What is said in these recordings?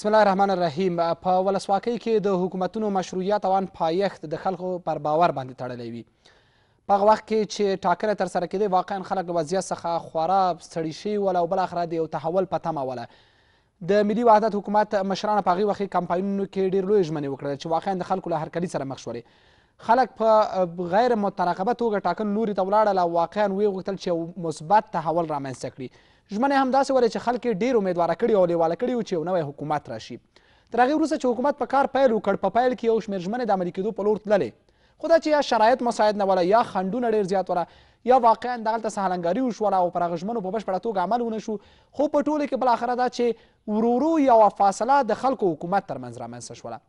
بسم الله الرحمن الرحیم په ولسواکۍ کې د حکومتونو مشروعیت او ان پایښت د خلکو پر باور باندې تړلی وي په هغه وخت کې چې ټاکنه ترسره کېدې واقعا خلک له وضعیت څخه خورا ستړي شوي ول او بالاخره د یو تحول په تمه وله د ملي وحدت حکومت مشرانو په هغې وخت کې کمپاینونو کې ډېر لویې ژمنې وکړلې چې واقعا د خلکو له هرکلي سره مخ شولې خلک په غیر مترقبه توګه ټاکنو لوري ته ولاړل او واقعا ویې غوښتل چې یو مثبت تحول رامنځته کړي ژمنه هم داسې وله چې خلک یې ډېر امیدواره کړي او لیواله کړي وو چې یو نوی حکومت راشي تر هغې وروسته چې حکومت په کار پیل وکړ په پیل کې یو شمېر ژمنې د عملي کېدو په لور تللې خو دا چې یا شرایط مساعد نه وله یا خنډونه ډېر زیات وله یا واقعا دغلته سهلنګاري وشوله او پر هغه ژمنو په بشپړه توګه عمل ونه شو خو په ټولو کې بالاخره دا چې ورو ورو یوه فاصله د خلکو حکومت ترمنځ رامنځته شوله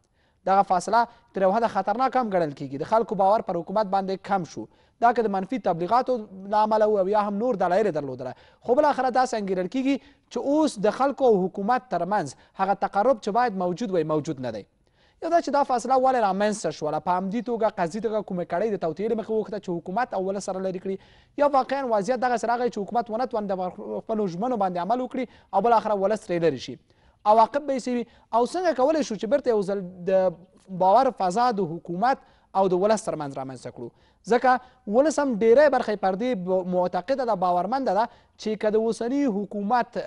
دغه فاصله تر یو حده خطرناک هم ګڼل کیږي د خلکو باور پر حکومت باندې کم شو دا که د منفي تبلیغاتو له امله او یا هم نور دلایل یې درلودله خو بالاخره داسې انګېرل کیږي چې اوس د خلکو او حکومت ترمنځ هغه تقرب چې باید موجود وی موجود نه دی یو دا چې دا فاصله ولې رامنځته شوله په همدې توګه قضیې دغه کومې کړۍ د توطیې له مخې وغوښته چې حکومت اوله سره لرې کړي یا واقعا وضعیت دغسې راغی چې حکومت ونه توانید خپلو ژمنو باندې عمل وکړي او بالاخره ولس ترې لرې شي عواقب به یې وي او څنګه کولی شو چې بیرته یو ځل د باور فضا د حکومت او د ولس ترمنځ رامنځته کړو ځکه ولس هم ډیری برخه پر دې معتقده ده باورمنده ده چې که د اوسني حکومت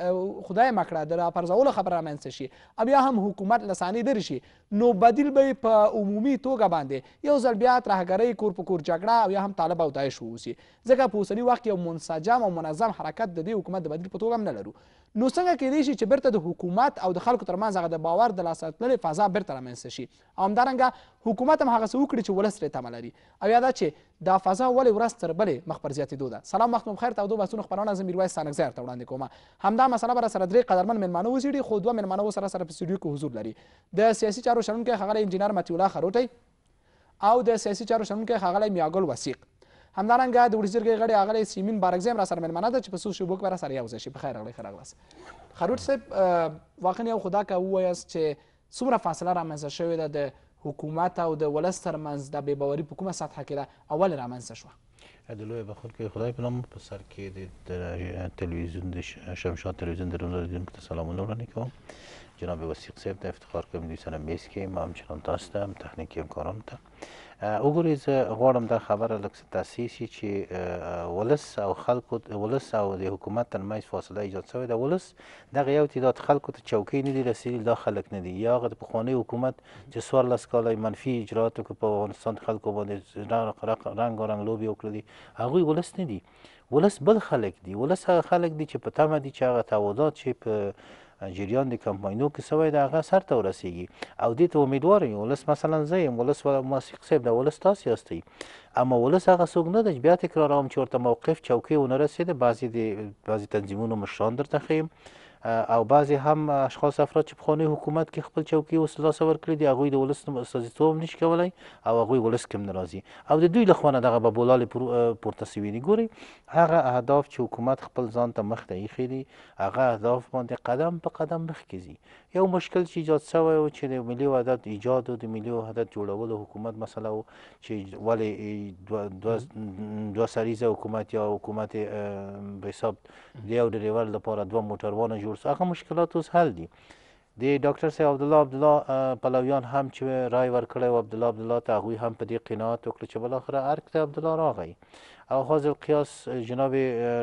خدای مکړه د راپرځولو خبره رامنځته شي او بیا هم حکومت له صحنې لرې شي نو بدیل به په عمومي توګه باندې یو ځل بیا ترهګرۍ کور په کور جګړه او یا هم طالب او داعش واوسي ځکه په اوسني وخت یو منسجم او منظم حرکت د دې حکومت د بدیل په توګه هم نه لرو نو څنګه کېدای شي چې بیرته د حکومت او د خلکو ترمنځ هغه د باور د لاسه تللې فضا بیرته رامنځته شي او همدارنګه حکومت هم هغسې وکړي چې ولس ترې تمه لري او یا دا چې دا فضا ولې ورځ تر بلې مخ پر زیاتېدو ده سلام وخت مو بخیر تودو بحثونو خپرونه زه میرویس سانکزیار ته وړاندې کوم همدا مسله به راسره درې قدرمن میلمانه وزیږي خو دوه میلمانه اوس راسره په سټوډیو کې حضور لري د سیاسي چارو شنونکی ښاغلی انجینر مطیع الله خروټی او د سیاسي چارو شنونکی ښاغلی میاګل وسیق همدارنګه د ورځرګې غړي اغلی سیمین بارکزی هم راسره میلمانه ده چې په څو شیبو کې به راسره یو ځای شي په خیر راغلی ښه راغلاست خروټ صاحب واقعا یو خدا که ووایاست چې څومره فاصله رامنځته شوې ده د حکومت او د ولس ترمنځ دا بې باوري په کومه سطحه کې ده اول رامنځته شوه د لویه بخښونکي خدای په نوم په سر کې د تلویزیون د شمشاد تلویزیون د روڼ لیدونکو ته سلامونه وړاندې کوم جناب وسیق صاحب ته افتخار کوم دوی سره میز کې ما همچنان تاسو ته هم تخنیکي همکارانو ته وګورئ زه غواړم دا خبره لږ تاسیس شي چې ولس او خلکو ولس او د حکومت ترمنځ فاصله ایجاد شوې ده ولس دغه یو تعداد خلکو ته چوکۍ نه دي رسېدلي دا خلک نه دي یا هغه د پخواني حکومت چې څوارلس کاله منفي اجرات وکړو په افغانستان خلکو باندې رنګارنګ لوبې وکړلې هغوی ولس نه دي ولس بل خلک دي ولس هغه خلک دي چې په تمه دي چې هغه تعهدات چې په جریان د کمپاینو کې سوی د هغه سرته ورسیږي او دې ته امیدوار یم ولس مثلا زه یم ولس موسیق صاحب د ولس تاسې یاستئ اما ولس هغه څوک نه دی چې بیا تکراروم چې ورته موقف چوکۍ ونه رسېده بعضې د بعضې تنظیمونو مشران درته ښیم او بعضی هم اشخاص افراد چې په حکومت کې خپل چوکي اوس لاس ور کړی دی هغه د ولس استازیتوب نشي کولای او هغه ولس کم ناراضي او د دوی له خوانه دغه په بولال پورته سوي دي ګوري هغه اهداف چې حکومت خپل ځان ته مخ ته ایښي دي هغه اهداف باندې قدم په قدم مخکې ځي یو مشکل چې ایجاد شوی و چې د ملي وحدت ایجاد او د ملي وحدت جوړولو حکومت مسله و چې ولې دوه دوه سریزه حکومت یا حکومت به حساب دی او د ریور لپاره دوه موټروانه جوړ ورسو هغه مشکلات اوس حل دي د ډاکټر سي عبد الله عبد الله پلویان هم چې رای ورکړی او عبد الله عبد الله ته هغوی هم په دې قناعت وکړه چې بل اخره ارک ته عبد الله راغی او حاضر قیاس جناب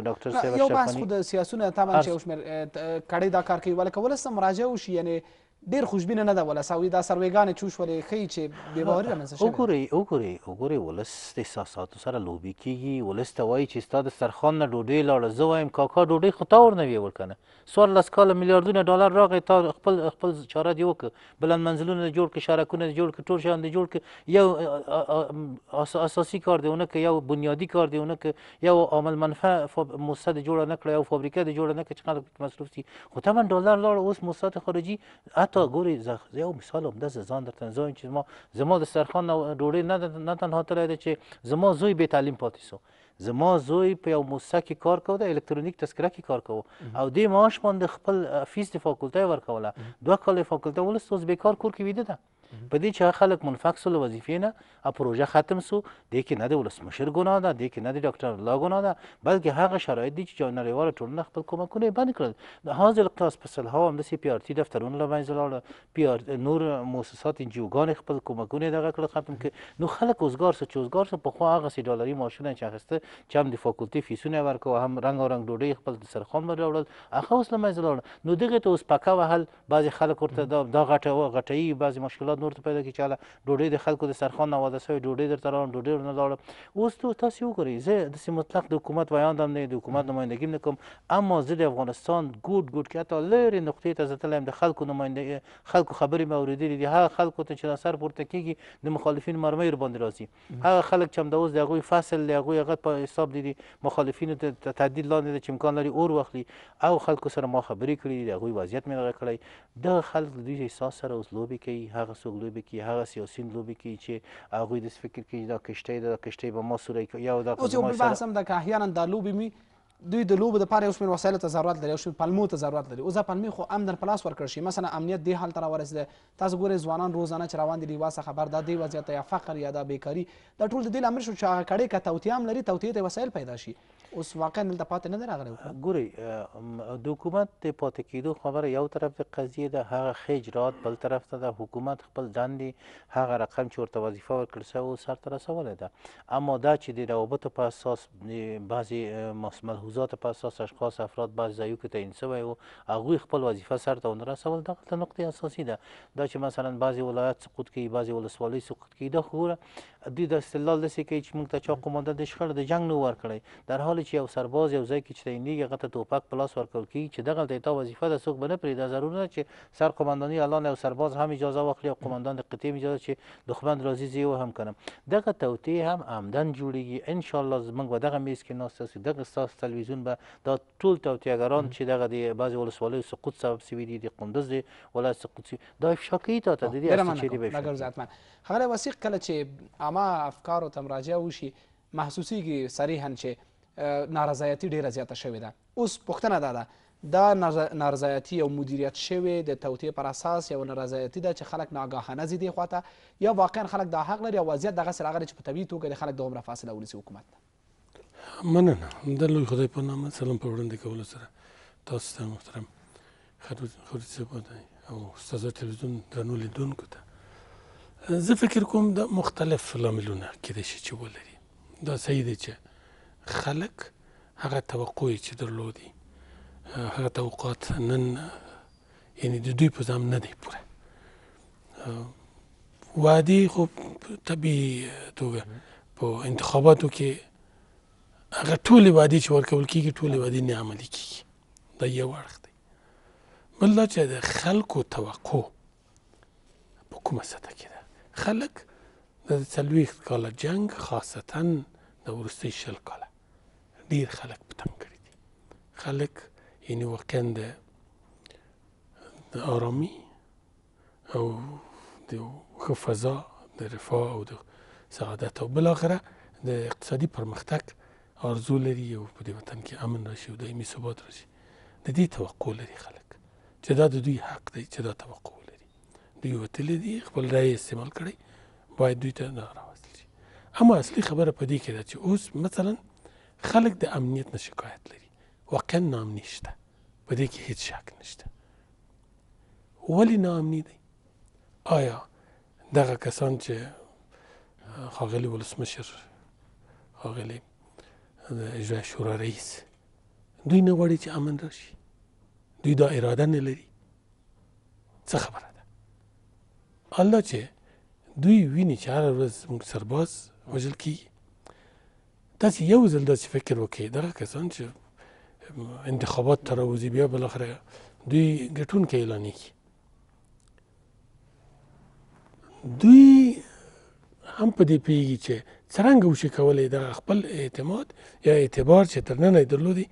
ډاکټر سي یو بحث خود سیاسونه تمام چې اوس کړي دا کار کوي ولکه ولسم مراجعه وشي یعنی ډیر خوشبینه نه ده ولساوي دا سرویګانې چې وشولې ښیي چې بې باوري رامنځته شوې وګورئ وګورئ وګورئ ولس د احساساتو سره لوبې کېږي ولس ته وایي چې ستا دسترخوان نه ډوډۍ لاړه زه وایم کاکا ډوډۍ خو تا ورنه ویول که نه څوارلس کاله میلیاردونه ډالر راغی تا خپل خپل چاره دې وکړه بلند منزلونه دې جوړ کړه شارکونه دې جوړ کړه ټول شیان دې جوړ کړه یو اساسي کار دې ونه کړه یو بنیادي کار دې ونه کړه یو عامل منفع موسسه دې جوړه نه کړه یو فابریکه دې جوړه نه کړه چې خلک مصروف شي خو طبعا ډالر لاړه اوس موسسات خارجي حتی ګوري زه یو مثال هم د ځان درته زایم چې ما زما د سرخان ډوډۍ نه نه تنها تللی دی چې زما زوی بې تعلیم پاتې سو زما زوی په یو موسسه کې کار کوو د الکترونیک تذکره کې کار کوو او دې معاش باندې خپل فیس د فاکولټۍ ورکوله دوه کاله یې فاکولټۍ ولس اوس بېکار کور کې ویده ده په دې چې خلک منفک سول وظیفې نه پروژه ختم سو دې کې نه د ولسمشر ګناه ده دې کې نه د ډاکټر الله ګناه ده بلکې هغه شرایط دي چې نړیواله ټولنه خپل کومکونه بند کړل د حاضر القیاس په سلها همداسې پی آر ټي دفترونه له منځه لاړه پی آر نور مؤسسات انجیوګانې خپل کومکونه دغه کړل ختم کړ نو خلک اوزګار څه چې اوزګار څه پخوا هغسې ډالري معاشونه چې اخیسته چې هم د فاکلټي فیسونه ورکوه هم رنګارنګ ډوډۍ خپل دسترخوان باندې راوړل هغه اوس له منځه لاړل نو دغې ته اوس پکه وهل بعضې خلک ورته دا غټه غټوي بعضې مشکلات نور ته پیدا کی چاله ډوډۍ د خلکو د سرخوان نه واده شوی ډوډۍ درته راوړم ډوډۍ ورنه لاړم اوس ته تاسې وګورئ زه داسې مطلق د حکومت ویان هم نه د حکومت نمایندګي هم نه کوم اما زه د افغانستان ګوټ ګوټ کې حتی لرې نقطې ته زه تللی یم د خلکو نمایندګي خلکو خبرې مې اورېدلې دي هغه خلکو ته چې دا سر پورته کېږي د مخالفین مرمۍ ورباندې راځي هغه خلک چې همدا اوس د هغوی فصل د هغوی هغه په حساب دي مخالفینو ته تهدید لاندې ده چې امکان لري اور واخلي او خلکو سره ما خبرې کړي دي د هغوی وضعیت مې دغه کړی دغه خلک د دوی احساس سره اوس لوبې کوي هغه څوک لوبې لوبې کوي هغه سیاسین لوبې کوي چې هغوی داسې فکر کوي دا کشتۍ ده دا کشتۍ به ما سوری کوي یا دا اوس یو بل بحث هم ده که احیانا دا لوبې وي دوی د لوبو دپاره یو شمېر وسایلو ته ضرورت لري یو شمېر پلمو ته ضرورت لري اوس دا پلمې خو امدن په لاس ورکړل شي مثلا امنیت دې حال ته راورسېدی تاسو ګورئ ځوانان روزانه چې روان دي له هېواد څخه بهر دا دې وضعیت یا فقر یا دا بېکاري دا ټول د دې لامل شو چې هغه کړۍ که توطیه هم لري توطیې ته وسایل پیدا شي اوس واقعا دلته پاتې نه دی راغلی ګورئ د حکومت د پاتې کېدو خبره یو طرف د قضیې ده هغه ښه اجرات بل طرف ته د حکومت خپل دندې هغه رقم چې ورته وظیفه ورکړل شوې سرته رسولې ده اما دا چې د روابطو په اساس بعضې مسمل مغزات په اساس اشخاص افراد بعض ځایو کې تعین سوی و هغوی خپل وظیفه سرته ونه رسول دغلته نقطې اساسي ده دا چې مثلا بعضې ولایت سقوط کوي بعضې ولسوالۍ سقوط کوي دا خو دوی د استدلال داسې کوي چې موږ ته چا قوماندان د شخړه د جنګ نه ورکړی در حال چې یو سرباز یو ځای کې چې دی نیږي هغه ته توپک په لاس ورکول کېږي چې دغلته تا وظیفه ده څوک به نه پرېږدي ضرور نه چې سرقمانداني الان یو سرباز هم اجازه واخلي او قوماندان د قطعې اجازه چې دښمن راځي زه یې وهم کنم دغه توطیې هم عمدن جوړېږي انشاءالله زموږ به دغه میز کې ناست یاست دغه ستاسو تلویزیون به دا ټول توطیهګران چې دغه د بعضې ولسوالیو سقوط سبب سوي دي د قندز د ولایت سقوط سوي دا افشا کوي تا ته د دې هر څه چې دی به افشا خبره وسیق کله چې عامه افکارو ته مراجعه وشي محسوسیږي صریحا چې نارضایتي ډیره زیاته شوې ده اوس پوښتنه دا ده دا نارضایتي او مدیریت شوې د توطیې پر اساس یو نارضایتي ده چې خلک ناګاهانه ځي دې خواته یا واقعا خلک دا حق لري او وضعیت دغسې راغلی چې په طبیعي توګه د خلک دومره فاصله ونیسي حکومت نه مننه د لوی خدای په نامه سلام په وړاندې کولو سره تاسو ته محترم خدمت خدمت او استاد تلویزیون درنو لیدونکو ته زه فکر کوم د مختلف لاملونه کېدای شي چې ولري دا صحیح دی چې خلک هغه توقع چې درلودي هغه توقعات نن یعنی د دوی په ځام نه دی پوره وادي خو طبیعي توګه په انتخاباتو کې هغه ټولې وادي چې ورکول کېږي ټولې وادي نه عملي کېږي دا یو اړخ دی بل دا چې د خلکو توقع په کومه سطح کې خلک د څلوېښت کاله جنگ خاصتا د وروستۍ شل کاله ډېر خلک په تنګ کړي دي خلک یعنی واقعا د آرامي او د ښه فضا د رفاه او د سعادت او بالاخره د اقتصادي پرمختګ آرزو لري او په دې وطن کې امن راشي او دایمي ثبات راشي د دې توقع لري خلک چې دا د دوی حق دی چې دا توقع دوی وتلې دي خپل رای استعمال کړي باید دوی ته نه راوستل شي اما اصلي خبره په دې کې ده چې اوس مثلا خلک د امنیت نه شکایت لري واقعا ناامني شته په دې کې هیڅ شک نشته ولې ناامني دی آیا دغه کسان چې ښاغلي ولسمشر ښاغلي د اجرا شورا رئیس دوی نه غواړي چې امن راشي دوی دا اراده نه لري څه خبره الله چې دوی ویني چې هره ورځ موږ سرباز وژل کیږي تاسې یو ځل داسې فکر وکړئ دغه کسان چې انتخابات ته راوځي بیا بالاخره دوی ګټونکي اعلانېږي دوی هم په دې پوهېږي چې څرنګه وشي کولی دغه خپل اعتماد یا اعتبار چې تر ننه یې درلودي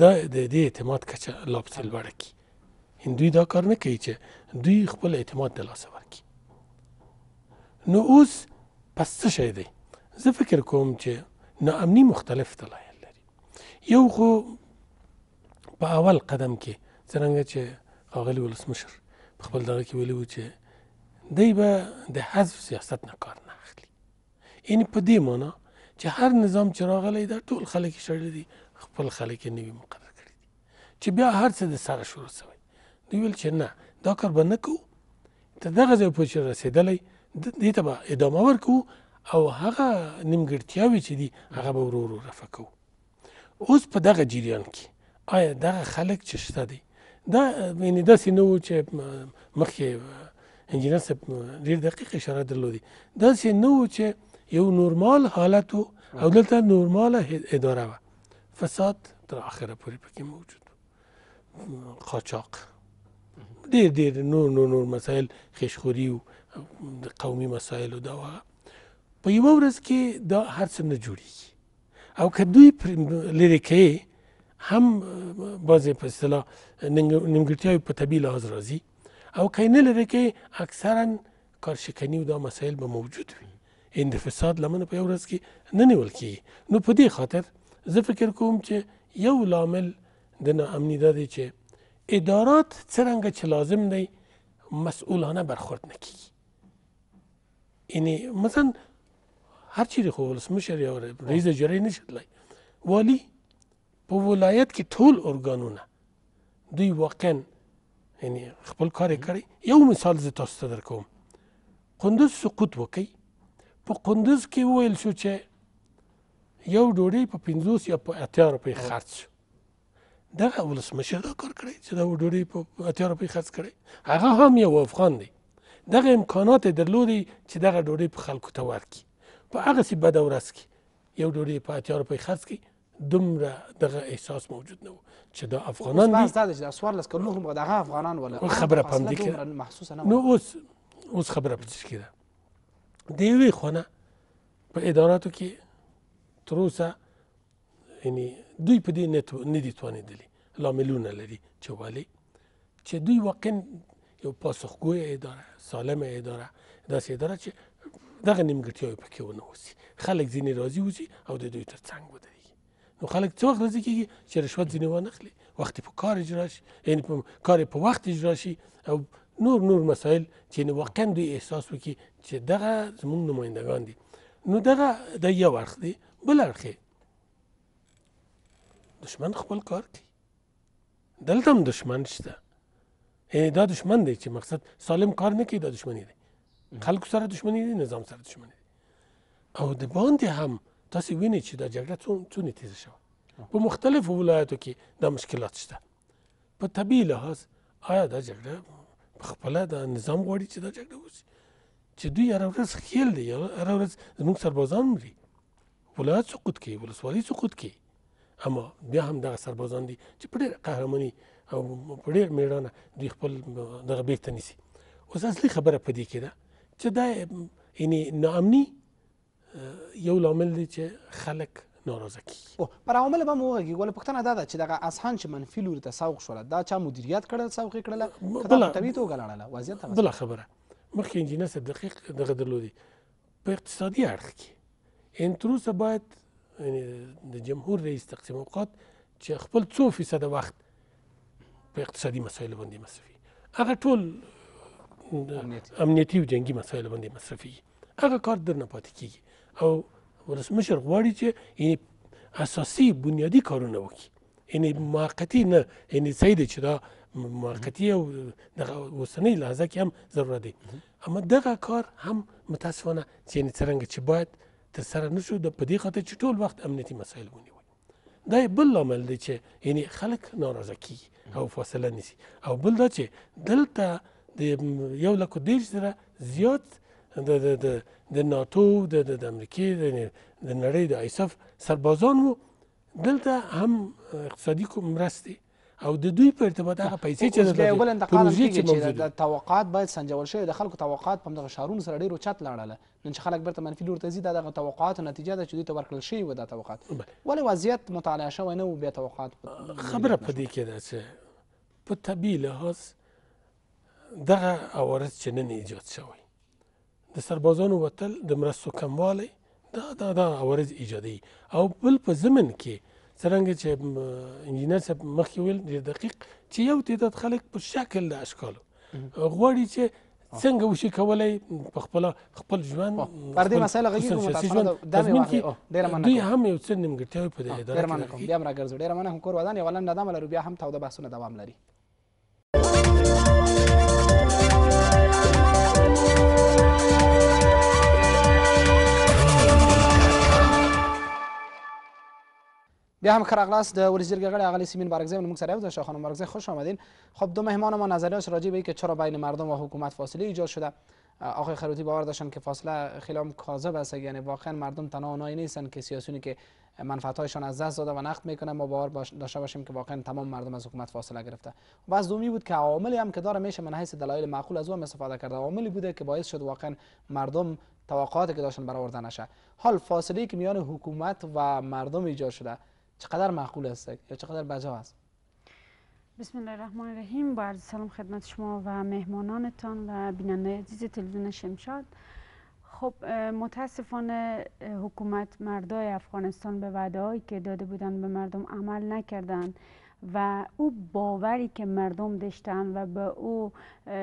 دا د دې اعتماد کچه لا پسې لوړه کړي دوی دا کار نه کوي چې دوی خپل اعتماد د لاسه ورکړي نو اوس پس څه شی دی زه فکر کوم چې ناامني مختلف دلایل لري یو خو په اول قدم کې څرنګه چې ښاغلي ولسمشر په خپل دغه کې ویلي وو چې دی به د حذف سیاست نه کار نه اخلي یعنې په دې معنا چې هر نظام چې راغلی دا ټول خلک یې شړلي دي خپل خلک یې نوي مقرر کړي دي چې بیا هر څه د سره شروع سوی دوی ویل چې نه دا کار به نه کوو ته دغه ځای پورې چې رسېدلی دې ته به ادامه ورکو او هغه نیمګړتیاوې چې دي هغه به ورو ورو رفع کوو اوس په دغه جریان کې آیا دغه خلک چې شته دي دا یعنې داسې نه وو چې مخکې انجینر صاحب ډېر دقیق اشاره درلودي داسې نه وو چې یو نورمال حالت و او دلته نورماله اداره وه فساد تر آخره پورې پکې موجود قاچاق ډېر ډېر نور نور نور مسایل خېشخوري و د قومي مسایلو دا وغه په یوه ورځ کې دا هر څه نه جوړیږي او که دوی پرې لرې کوي هم بعضې په اصطلاح نیمګړتیاوې په طبیعي لحاظ راځي او که یې نه لرې کوي اکثرا کارشکني دا مسایل به موجود وي ان د فساد لمنه په یو ورځ کې نه نیول کیږي نو په دې خاطر زه فکر کوم چې یو لامل د ناامني دا دی چې ادارات څرنګه چې لازم دی مسئولانه برخورد نکیږي یعنی مثلا هر چیرې خو ولسمشر یا رئیس د جرګې نشي تللی والی په ولایت کې ټول ارګانونه دوی واقعا یعنی خپل کار کړی یو مثال زه تاسو ته درکوم قندوز سقوط وکي په قندوز کې وویل شو چې یو ډوډۍ په پنځوس یا په اتیا روپۍ خرڅ شو دغه ولسمشر دا کار کړی چې دا ډوډۍ په اتیا روپۍ خرڅ کړی هغه هم یو افغان دی دغه امکانات یې درلودی چې دغه ډوډۍ په خلکو ته ورکړي په هغسې بده ورځ کې یو ډوډۍ په اتیا روپۍ خرڅ کړي دومره دغه احساس موجود نه و چې دا افغانان دي دا چې څوارلس کلونو هم دغه افغانان ولا خبره په همدې کې نو اوس اوس خبره په څه کې ده د یوې خونه په اداراتو کې تر اوسه یعنی دوی په دې نه دي توانېدلي لاملونه لري چې ولې چې دوی واقعا یو پاسخګوی اداره سالمه اداره داسې اداره چې دغه نیمګړتیاوې پکې ونه اوسي خلک ځینې راضي اوسي او د دوی تر څنګ ودرېږي نو خلک څه وخت راضي کېږي چې رشوت ځینې وانخلي وخت په کار اجرا شي یعنې په کار په وخت اجرا شي او نور نور مسایل چې واقعا دوی احساس وکړي چې دغه زموږ نمایندګان دي نو دغه د یو اړخ دی بل اړخ دشمن خپل کار کوي دلته هم دشمن شته دا دشمن دی چې مقصد سالم کار نه کوي دا دشمني دی خلکو سره دشمني دی نظام سره دشمني دی او د باندې هم تاسو وینئ چې دا جګړه څومره تیزه شوه په مختلفو ولایتو کې دا مشکلات شته په طبیعي لحاظ آیا دا جګړه په خپله دا نظام غواړي چې دا جګړه وشي چې دوی هره ورځ خیل دی هره ورځ زموږ سربازان مري ولایت سقوط کوي ولسوالي سقوط کوي اما بیا هم دغه سربازان دي چې په ډېره قهرماني او په ډېر میړانه دوی خپل دغه بیرته نیسي اوس اصلي خبره په دې کې ده چې دا یعنی ناامني یو لامل دی چې خلک ناراضه کی او پر عوامل به مو وږي ول پښتنه دا ده چې دغه اسهان چې منفي لور ته سوق شول دا چا مدیریت کړل سوق کړل کله طبيعي تو غلاړل وضعیت هم بل خبره مخکې انجینر صاحب دقیق دغه درلودي په اقتصادي اړخ کې انتروسه باید یعنی د جمهور رئیس تقسیم اوقات چې خپل څو فیصد وخت په اقتصادي مسایلو باندې مصرفي هغه ټول امنیتي او جنگي مسایلو باندې مصرفي هغه کار درنه پاتې کیږي او ولسمشر غواړي چې یعنی اساسي بنیادي کارونه وکړي یعنی موقتي نه یعنی صحیح دی چې دا موقتي او دغه اوسنۍ لحظه کې هم ضرورت دی اما دغه کار هم متاسفانه چې یعنی څرنګه چې باید ترسره نه شو د په دې خاطر چې ټول وخت امنیتي مسایل ونیول دا بل لامل دی چې یعنی خلک ناراضه کیږي او فاصله نیسي او بل دا چې دلته د یو لکو دېرش زره زیات د د د د ناتو د د امریکې د نړۍ د ایسف سربازان وو دلته هم اقتصادي مرستې او د دوی په ارتباط هغه پیسې چې د بل انتقال چې د توقعات باید سنجول شي د خلکو توقعات په دغه شارونو سره ډیر چت لاړله نن چې خلک برته منفي لور ته ځي دا دغه توقعات نتیجه ده چې دوی ته ورکړل شوي و دا توقعات ولې وضعیت مطالعه شوی نه و بیا توقعات خبره په دې کې ده چې په طبیعي لحاظ دغه عوارض چې نن ایجاد شوی د سربازانو وتل د مرستو کموالی دا دا دا عوارض ایجادوي او بل په ضمن کې څرنګه چې انجینر صاحب مخکې ویل ډېر دقیق چې یو تعداد خلک په شکل د اشکالو غواړي چې څنګه وشي کولای په خپل خپل ژوند پر دې مسله غږی کوم تاسو دا مې واخلې ډیر مننه دوی هم یو څه نیمګړتیاوې په دې اداره کې ډیر مننه کوم بیا هم راګرځو ډیر مننه هم کور ودان یو لنډه دمه لرو بیا هم تاوده بحثونه دوام لري بیا هم کراغلاس د ورزیرګ غړی اغلی سیمین بارکزی موږ سره یو ځای خانم بارکزی خوش آمدین خب دو مهمان ما نظریات راجع به اینکه چرا بین مردم و حکومت فاصله ایجاد شده آقای خروتی باور داشتن که فاصله خیلی هم کاذب است یعنی واقعا مردم تنها اونایی نیستن که سیاسیونی که منفعتایشان از دست داده و نقد میکنن ما باور داشته باشیم که واقعا تمام مردم از حکومت فاصله گرفته و از دومی بود که عواملی هم که داره میشه من حیث دلایل معقول از اون استفاده کرده عواملی بوده که باعث شد واقعا مردم توقعاتی که داشتن برآورده نشه حال فاصله که میان حکومت و مردم ایجاد شده چقدر معقول است یا چقدر بجا است بسم الله الرحمن الرحیم با عرض سلام خدمت شما و مهمانانتان و بیننده عزیز تلویزیون شمشاد خب متاسفانه حکومت مردای افغانستان به وعده که داده بودن به مردم عمل نکردند. و او باوری که مردم داشتن و به او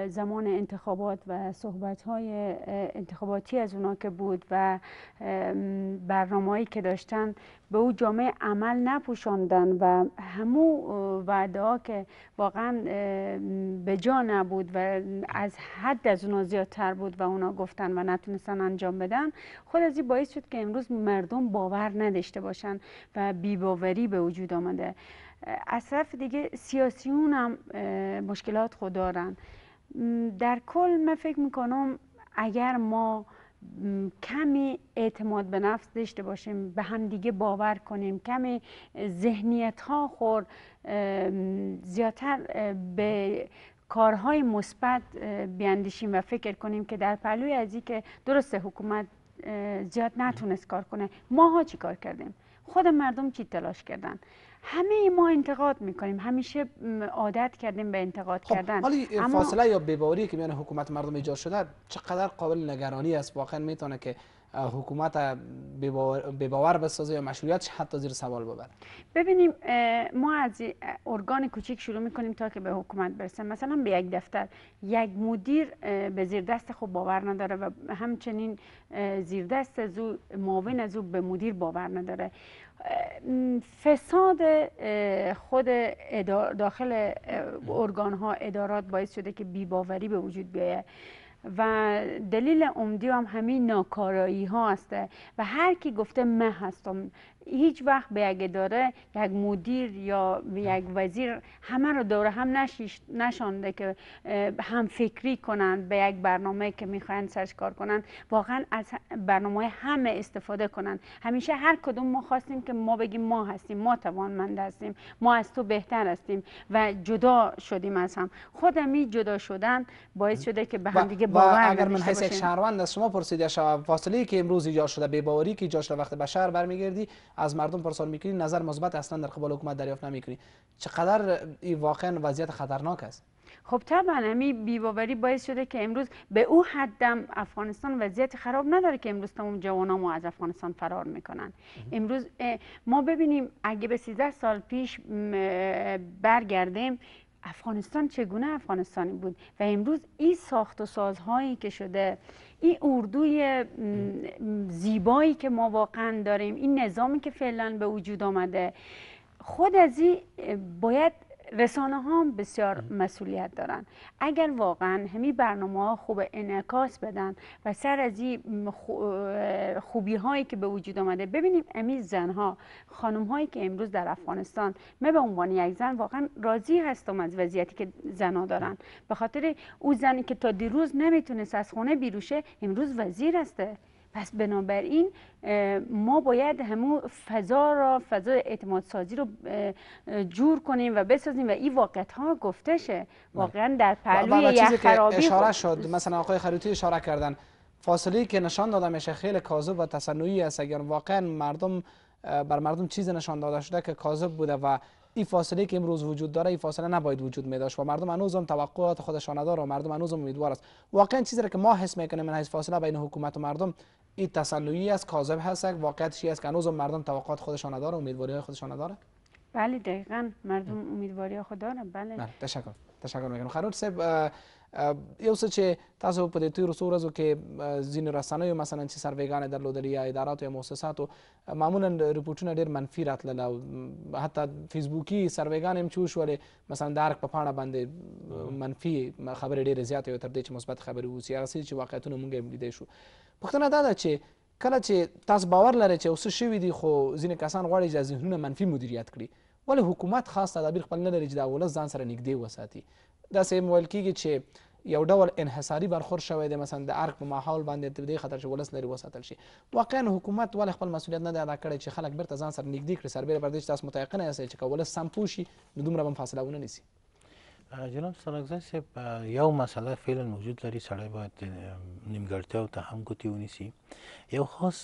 زمان انتخابات و صحبت های انتخاباتی از اونا که بود و برنامه‌ای که داشتن به او جامعه عمل نپوشاندن و همو وعده که واقعا به جا نبود و از حد از اونا زیادتر بود و اونا گفتن و نتونستن انجام بدن خود از این باعث شد که امروز مردم باور نداشته باشن و بیباوری به وجود آمده از طرف دیگه سیاسیون هم مشکلات خود دارن در کل من فکر میکنم اگر ما کمی اعتماد به نفس داشته باشیم به هم دیگه باور کنیم کمی ذهنیت ها خور زیادتر به کارهای مثبت بیاندیشیم و فکر کنیم که در پلوی از که درست حکومت زیاد نتونست کار کنه ماها چی کار کردیم خود مردم چی تلاش کردن همه ما انتقاد میکنیم همیشه عادت کردیم به انتقاد خب، کردن حالی اما... فاصله یا بیباوری که میان حکومت مردم ایجاد شده چقدر قابل نگرانی است واقعا میتونه که حکومت بباور بسازه یا مشروعیتش حتی زیر سوال ببره ببینیم ما از ارگان کوچیک شروع میکنیم تا که به حکومت برسن مثلا به یک دفتر یک مدیر به زیر دست خوب باور نداره و همچنین زیر دست از او معاون از او به مدیر باور نداره فساد خود داخل ارگان ها ادارات باعث شده که بیباوری به وجود بیاید و دلیل عمدی هم همین ناکارایی ها هسته و هر کی گفته من هستم هیچ وقت به اگه داره یک مدیر یا یک وزیر همه رو دوره هم نشانده که هم فکری کنند به یک برنامه که میخواین سرش کار کنند واقعا از برنامه همه استفاده کنند همیشه هر کدوم ما خواستیم که ما بگیم ما هستیم ما توانمند هستیم ما از تو بهتر هستیم و جدا شدیم از هم خودمی جدا شدن باعث شده که به هم دیگه باور اگر من حس یک شهروند از شما پرسیده شود فاصله که امروز ایجاد شده به باوری که وقت به شهر برمیگردی از مردم پرسان میکنی نظر مثبت اصلا در قبال حکومت دریافت نمیکنی چقدر این واقعا وضعیت خطرناک است خب طبعا همی بیباوری باعث شده که امروز به او حدم افغانستان وضعیت خراب نداره که امروز تمام جوان ما از افغانستان فرار میکنن امروز ما ببینیم اگه به 13 سال پیش برگردیم افغانستان چگونه افغانستانی بود و امروز این ساخت و سازهایی که شده این اردوی زیبایی که ما واقعا داریم این نظامی که فعلا به وجود آمده خود از این باید رسانه ها بسیار مسئولیت دارن اگر واقعا همین برنامه ها خوب انعکاس بدن و سر از این خوبی هایی که به وجود آمده ببینیم امی زن ها خانم هایی که امروز در افغانستان من به عنوان یک زن واقعا راضی هستم از وضعیتی که ها دارن به خاطر او زنی که تا دیروز نمیتونست از خونه بیروشه امروز وزیر هسته پس بنابراین ما باید همون فضا را فضا اعتماد سازی رو جور کنیم و بسازیم و این واقعیت ها گفته شه بله. واقعا در پهلوی یه خرابی خب اشاره شد مثلا آقای خریوتی اشاره کردن فاصله که نشان داده میشه خیلی کاذب و تصنعی است اگر واقعا مردم بر مردم چیز نشان داده شده که کاذب بوده و این فاصله که امروز وجود داره این فاصله نباید وجود می داشت و مردم هنوز هم توقعات خودشان داره و مردم هنوز هم امیدوار است واقعا چیزی که ما حس میکنیم من فاصله بین حکومت و مردم این تصنعی از کاذب هست واقعیتش است که هنوز مردم توقعات خودشان داره امیدواری های خودشان نداره بله دقیقا مردم امیدواری خود دارن بله, بله. تشکر تشکر میکنم خانم سب یو څه چې تاسو په دې تیرو څو ورځو کې ځینې رسنیو مثلا چې سرویګانې درلودلې یا اداراتو یا مؤسساتو معمولا رپورټونه ډېر منفي راتلل او حتی فیسبوکي سرویګانې هم چې وشولې مثلا د ارګ په پاڼه باندې منفي خبرې ډېرې زیاتې وې تر دې چې مثبت خبرې واوسي هغه چې واقعیتونه موږ هم لیدی شو پوښتنه دا ده چې کله چې تاسو باور لرئ چې اوس شوي دي خو ځینې کسان غواړي چې ذهنونه منفي مدیریت کړي ولې حکومت خاص تدابیر خپل نه لري چې دا ولس ځان سره نږدې وساتي داسې ویل کیږي چې یو ډول انحصاري برخور شوی دی مثلا د ارګ په ماحول باندې د دې خطر چې ولس لري وساتل شي واقعا حکومت ول خپل مسولیت نه دی ادا کړی چې خلک بیرته ځان سره نږدې کړي سربیره پر دې چې تاسو متيقن یاست چې کولس سم پوه شي نو دومره به فاصله ونه نیسي جناب سرکزی صاحب یو مسله فعلا موجود لري سړی باید نیمګړتیاو ته هم ګوتې ونیسي یو خاص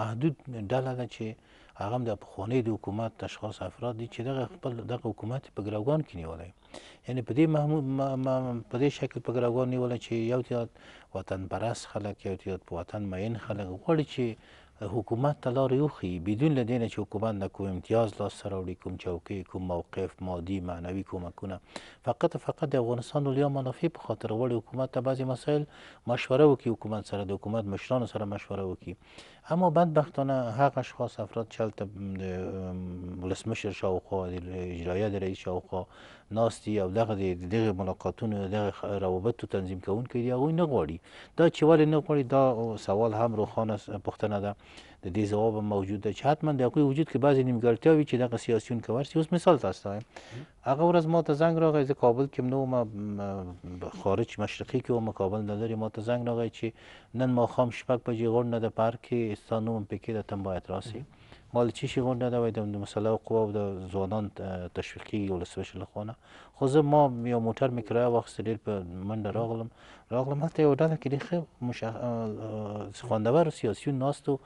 محدود ډله ده چې هغه د پخوانی د حکومت اشخاص افراد دي چې دغه خپل دغه حکومت په ګروګان کې نیولی یعنی په دې محمود په دې شکل په ګروګان نیولی چې یو تیات وطن پرست خلک یو تیات په وطن مین خلک غواړي چې حکومت ته لارې وښیي بدون له دې نه چې حکومت نه کوم امتیاز لاسته راوړي کوم چوکۍ کوم موقف مادي معنوي کومکونه فقط فقط د افغانستان اولیا منافع په خاطر غواړي حکومت ته بعضې مسایل مشوره وکړي حکومت سره د حکومت مشرانو سره مشوره وکړي اما بدبختانه حق اشخاص افراد چلت ولسمشر شاوخوا اجرایه د رئیس شاوخوا ناستي او دغه دغه ملاقاتونو دغه روابطو تنظیم کوونکي دی هغوی نه غواړي دا چې ولې نه غواړي دا سوال هم روښانه پوښتنه ده د دې ځواب موجود ده چې حتما د هغوی وجود کې بعضې نیمګړتیاوې چې دغه سیاسیون کور سي اوس مثال تاسو ته هغه ورځ ما ته زنګ راغی زه کابل کې نو ما خارج مشرقي کې وم کابل نه لري ما ته زنګ راغی چې نن ماښام شپږ بجې غونډه ده په کې ستا نوم پکې ده تم باید راسي مال چی شي غونډه ده وای د مسله او قوا او د ځوانان تشویقي ولسوش له خونه خو زه ما یو موټر مې کرایه واخیست ډېر په منډه راغلم راغلم هلته یو ډله کې ډېر ښه خوندور سیاسیون ناست و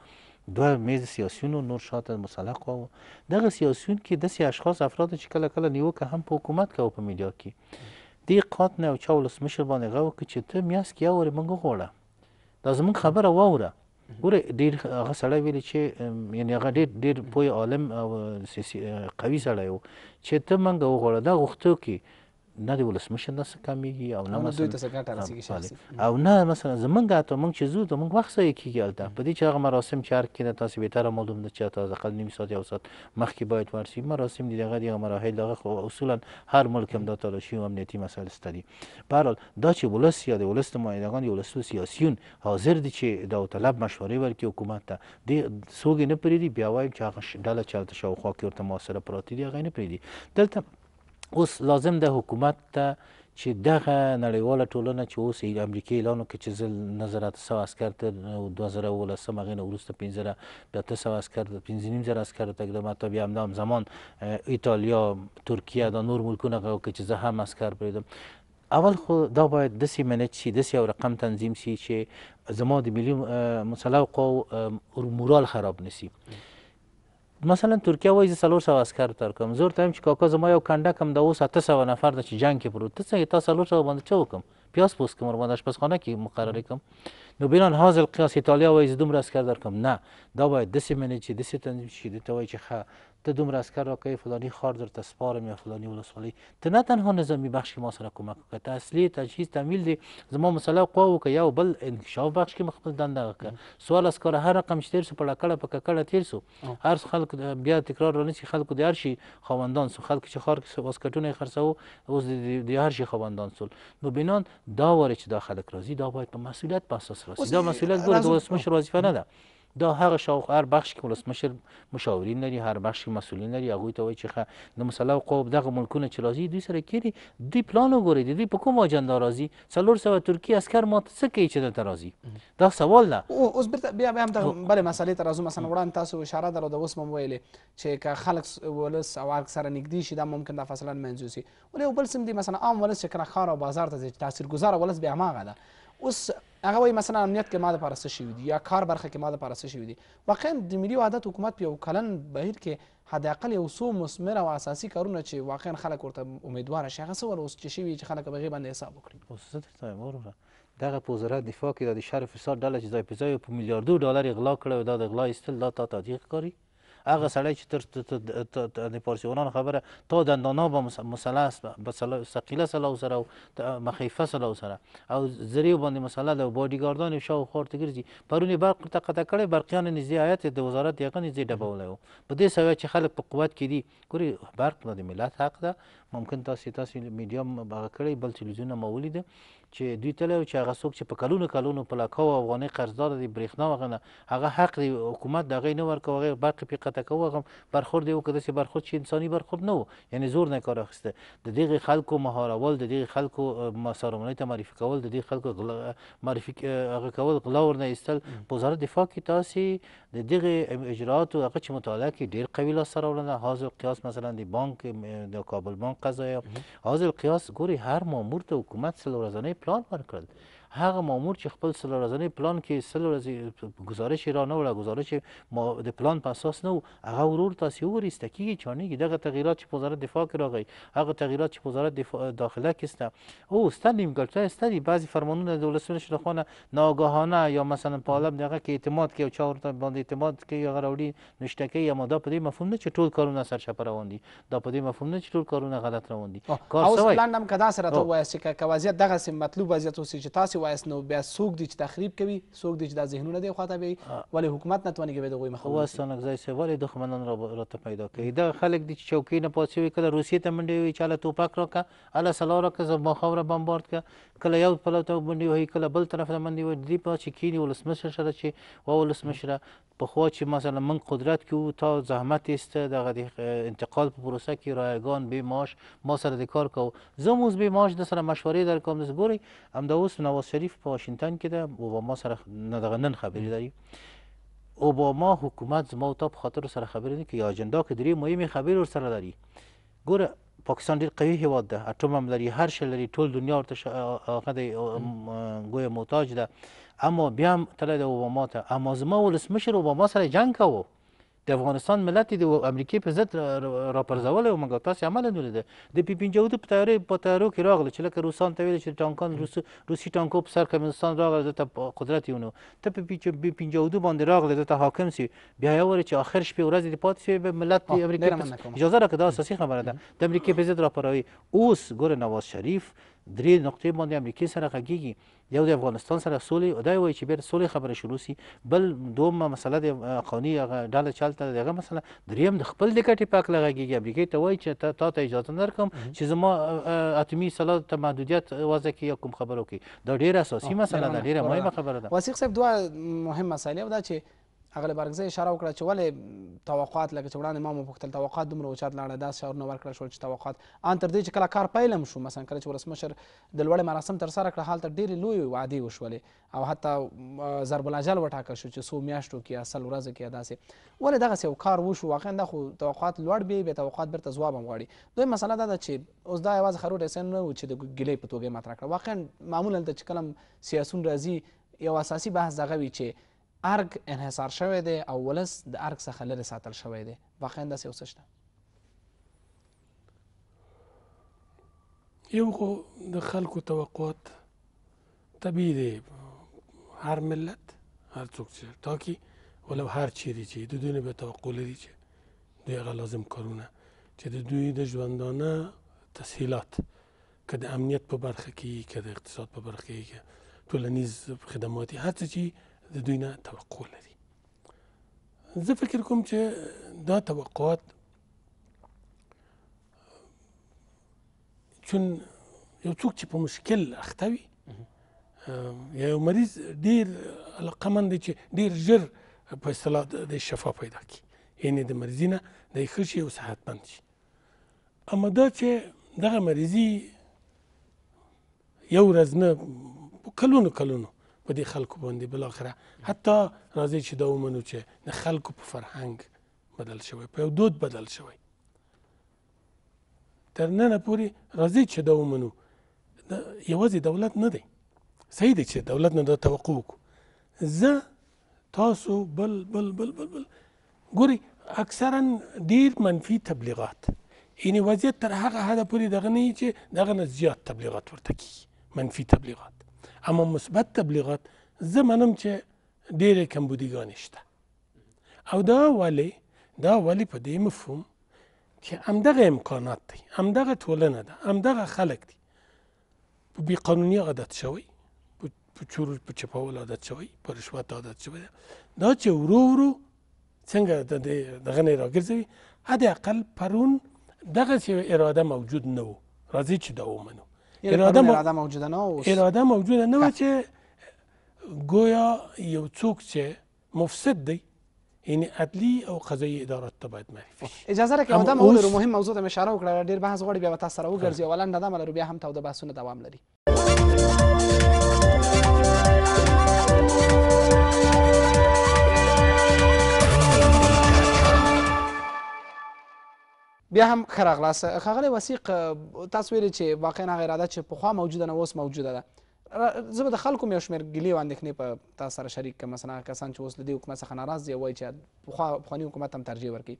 دوه میز سیاسیونو نور شاته مسله قواو دغه سیاسیون کې داسې اشخاص افراد چې کله کله نیوکه هم په حکومت کې او په میډیا کې دې قات نه او چا ولسمشر باندې غو کې چې ته میاس کې اورې منګه غوړه دا زمونږ خبره واوره ګوره ډیر هغه سړی ویل چې یعنی هغه ډیر ډیر پوی عالم او قوي سړی و چې ته منګه وغوړه دا غوښتو کې نه د ولسمشر نه څه کمیږي او نه مثلا او نه مثلا زمونږ حتی موږ چې ځو زمونږ وخت ضایع کېږي هلته په دې چې هغه مراسم چې هر کینه تاسې بهتره معلوم ده چې حتی اقل نیم ساعت یو ساعت مخکې باید ورشي مراسم دي دغه دغه مراحل دغه خو اصولا هر ملک هم دا تلاشي او امنیتي مسایل شته دي په هر حال دا چې ولس یا د ولس نمایندګان یا ولس سیاسیون حاضر دي چې داوطلب مشورې ورکړي حکومت ته دې څوک یې نه پرېږدي بیا وایم چې هغه ډله چې هلته شاوخوا کې ورته محاصره پراته دي هغه یې نه پرېږدي دلته اوس لازم د حکومت ته چې دغه نړیواله ټولنه چې اوس امریکایي اعلانو کې چې زه نظر اته سوه عسکر ته دوه زره اوولسم هغې نه وروسته پنځه زره بیا اته سوه عسکر ته پنځه نیم زره عسکرو تقدم حتی بیا همدا همزمان ایټالیا ترکیه دا نور ملکونه هغه وکړي چې زه هم عسکر پرېږدم اول خو دا باید داسې منج شي داسې یو رقم تنظیم شي چې زما د ملي مسله قواو مورال خراب نسی مثلا ترکیه وایي زه څلور سوه عسکر درکوم زه ورته وایم چې کاکا زما یو کنډک هم د اوس اته سوه نفر ده چې جنګ کې پروت ته څنګه تا څلور سوه باندې څه وکړم پیاز پوست کړم ورباندې اشپزخانه کې مقررې کړم نو بنان حاضر قیاس ایتالیا وایي زه دومره عسکر درکوم نه دا باید داسې منې چې داسې تنظیم شي دې ته وایي چې ښه تو دومره اسکر را که فلانی خار در تسپارم یا فلانی ولسوالی ته نه تنها نظامی بخش که ما سره کمک که تسلیه تجهیز تمیل دی زما مسله قواو که یو بل انکشاف بخش کې مخبل دنده که سوال از کار هر رقم چې تیر سو په لکړه په ککړه تیر سو هر خلک بیا تکرار رانه چې خلکو د هر شي خواندان سو خلک چې خار کې واسکټونه خرڅو اوس د هر شي خواندان سول نو بینان دا وره چې دا خلک راځي دا باید په مسؤلیت په اساس راځي دا مسؤلیت ګور د وسمش وظیفه نه ده دا هغه شاوخ هر بخش کې ولسمشر مشاورین لري هر بخش کې مسولین لري هغوی ته وایي چې د مسله قوب دغه ملکونه چې راځي دوی سره کېږي دوی پلان وګورئ د دوی په کوم اجندا راځي څلور سوه ترکي عسکر ماته څه کوي چې دلته راځي دا سوال ده اوس بیرته بیا بیا هم دغه بلې مسلې ته راځو مثلا وړاندې تاسو اشاره درلوده اوس هم ویلې چې که خلک ولس او هغه سره نږدې شي دا ممکن دا فاصله منځو شي ولې یو بل سم دي مثلا عام ولس چې کله ښار او بازار ته ځي تاثیرګذاره ولس بیا هماغه ده اوس هغه وایي مثلا امنیت کې ما دپاره څه شوي دي یا کار برخه کې ما دپاره څه شوي دي واقعا د ملي وحدت حکومت په یو کلن بهیر کې حداقل یو څو مثمر او اساسي کارونه چې واقعا خلک ورته امیدواره شي هغه څه ول اوس چې شوي چې خلک به هغې باندې حساب وکړي اوس زه درته وایم وروره دغه په وزارت دفاع کې دا د شر فساد ډله چې ځای په ځای په میلیاردو ډالر غلا کړی دا د غلا ایستل دا تا تادیق کاري هغه سړی چې تر د پارسیوانان خبره تا دندانا به مسله ثقیله سلاو سره او مخیفه سلاو سره او زریو باندې مسله ده باډیګاردان شاوخوا ورته ګرځي پرون یې برق ته قطع کړی برقیان نږدې ایت د وزارت یقه نږدې ډبولی و په دې سویه چې خلک په قوت کې دي ګورې برق د ملت حق ده ممکن تاسې تاسې میډیا هغه کړی بل تلویزیون مو ولیده چې دوی تل چې هغه څوک چې په کلونو کلونو په لکو افغاني قرضدار دي برېښنا وغنه هغه حق دی حکومت دغه نه ورکو هغه برق په قطع کوو هغه برخورد یو کده چې برخورد چې انساني برخورد نه و یعنی زور نه کار اخیسته د دغه خلکو مهارول د دغه خلکو مسارمنۍ ته معرفي کول د دغه خلکو معرفي هغه کول غلاور نه ایستل په وزارت دفاع کې تاسو د دغه اجراتو هغه چې مطالعه کې ډیر قوي لاس سره ولنه حاضر قیاس مثلا د بانک د کابل بانک قضایا حاضر قیاس ګوري هر مامور ته حکومت سل ورځنۍ plan var kırıldı. هغه مامور چې خپل سل ورځنی پلان کې سل ورځې گزارش را نه وړه گزارش ما د پلان په اساس نه هغه ورور تاسو ورسته کیږي چانه دغه تغییرات چې وزارت دفاع کې راغی هغه تغییرات چې وزارت داخله کې سته او ست نیمګړتیا سته دي بعضی فرمانونه د ولسمشر شلخانه ناګاهانه یا مثلا په عالم دغه کې اعتماد کې او چا ورته باندې اعتماد کې هغه راوړي نشته کې یا ماده په دې مفهوم نه چې ټول کارونه سرچپه روان دي دا په دې مفهوم نه چې ټول کارونه غلط روان دي کار سوی اوس پلان هم کدا سره ته وایي چې که وضعیت دغسې مطلوب وضعیت اوسي چې تاسې داسې وایست نو بیا څوک دی چې تخریب کوي څوک دی چې دا ذهنونه دی خواته بیایي ولې حکومت نتواني کوي د هغوی مخه وایست نقضی صاحب ولې دښمنان راته پیدا کوي دغه خلک دي چې چوکۍ نه پاڅې وي کله روسیې ته منډې وي چاله توپک راکړه هله سلا راکړه زما خاوره بمبارد کړه کله یو پلو ته منډې وهي کله بل طرف ته منډې وهي دوی په چې کښېني ولسمشر سره چې و ولسمشره پخوا چې مثلا من قدرت کې وو تا زحمت ایسته دغه د انتقال په پروسه کې رایگان بې معاش ما سره د کار کوو زه هم اوس بې معاش در سره مشورې در کوم داسې ګورئ همدا اوس نواز شریف په واشنگتن کې ده اوباما سره دغه نن خبرې لري اوباما حکومت زما او تا په خاطر سره خبرې نه کوي اجندا کې درې مهمې خبرې ورسره لري ګوره پاکستان ډیر قوي هیواد ده اټوم هم لري هر شی لري ټول دنیا ورته هغه دی ګویا محتاج ده اما بیا هم تللی د اوباما ته اما زما ولسمشر اوباما سره جنګ کوو د افغانستان ملت د امریکې په ضد راپرځولی و موږ تاسې عملا ولیده د پی پنجاودو په تیارې په تیارو کې راغله چې لکه روسان ته ویل چې ټانکان روسي ټانکو په سر کمونستان راغله دلته قدرت یې ونیو ته په پی پنجاودو باندې راغله دلته حاکم سي بیا یې وویل چې آخر شپې ورځې دې پاتې شوې به ملت د امریکې اجازه راکړه دا اساسي خبره ده د امریکې په ضد راپاروي اوس ګوره نواز شریف درې نقطې باندې امریکې سره غږیږي یو د افغانستان سره سولې دا وایي چې بیرته سولې خبره شروع سي بل دومه مسله د قانوني هغه ډله چلته دغه مسله دریم د خپل د ګټې په هکله غږیږي امریکې ته وایي چې تا ته اجازه نه درکوم چې زما اټومي سلاح ته محدودیت وضع کړي یا کوم خبره وکړي دا ډېره اساسي مسله ده ډېره مهمه خبره ده وسیق صاحب دوه مهم مسایل یو دا چې اغلی برګزی اشاره وکړه چې ولې توقعات لکه چې وړاندې ما مو پوښتل توقعات دومره اوچت لاړه داسې شعارونه ورکړل شول چې توقعات ان تر دې چې کله کار پیلم شو مثلا کله چې ولسمشر د لوړې مراسم ترسره کړه هلته ډېرې لویې وعدې وشولې او حتی ضرب الاجل وټاکل شو چې څو میاشتو کې یا سل ورځو کې یا داسې ولې دغسې یو کار وشو واقعا دا خو توقعات لوړ بیا بیا توقعات بېرته ځواب هم غواړي دویم مسله دا ده چې اوس دا یوازې خروټ احسان نه و چې د ګیلې په توګه یې مطرح کړه واقعا معمولا دلته چې کلم سیاسون راځي یو اساسي بحث دغه وي چې ارګ انحصار شوی دی او ولس د ارګ څخه لرې ساتل شوی دی واقعا داسې یو څه شته یو خو د خلکو توقعات طبیعي دی هر ملت هر څوک چې ټاکي ولو هر چیرې چې د دوی نه به توقع لري چې دوی هغه لازم کارونه چې د دوی د ژوندانه تسهیلات که د امنیت په برخه کې که د اقتصاد په برخه کې ټولنیز خدمات هر څه چې د دوی نه توقع لري زه فکر کوم چې دا توقعات چون یو څوک چې په مشکل اخته وي یا یو مریض ډیر علاقمند دی چې ډیر ژر په اصطلاح د شفا پیدا کړي یعنی د مریضي نه دی ښه شي او صحتمند شي اما دا چې دغه مریضي یو ورځ نه کلونو کلونو په دې خلکو باندې بل اخره حتی راځي چې دا ومنو چې د خلکو په فرهنګ بدل شوی په یو دود بدل شوی تر نن پورې راځي چې دا ومنو یوازې دولت نه دی صحیح دی چې دولت نه دا توقع وکړو زه تاسو بل بل بل بل بل ګوري اکثرا ډیر منفي تبلیغات یعنی وضعیت تر هغه حده پورې دغه نه چې دغه نه زیات تبلیغات ورته کیږي منفي تبلیغات اما مثبت تبلیغات زه منم چې ډېرې کمبودیګانې شته او دا ولې دا ولې په دې مفهوم چې همدغه امکانات دی همدغه ټولنه ده همدغه خلک دي په بیقانوني عادت شوی په چور په چپاول عادت شوی په رشوت عادت شوی دا چې ورو ورو څنګه د دغه نه راګرځوي حد اقل پرون دغه اراده موجود نه و راځي چې دا ومنو اراده, مو... اراده موجوده نه اوس اراده موجوده نه چې گویا یو څوک چې مفسد دی یعنی عدلی او قضایی ادارات ته باید معرفي اجازه راکړئ او دا موضوع مهم موضوع ته مې اشاره وکړه ډېر بحث غواړي بیا به تاسو سره وګرځي او لنډه دمه لرو بیا هم توده بحثونه دوام لري بیا هم ښه راغلاست ښاغلی وسیق تاسو ویلې چې واقعا هغه اراده چې پخوا موجوده نه اوس موجوده ده زه به د خلکو هم یو شمېر ګیلې او اندېښنې په تاسو سره شریک کړم مثلا هغه کسان چې اوس له دې حکومت څخه ناراض دي وایي چې پخوا پخواني حکومت هم ترجیح ورکوي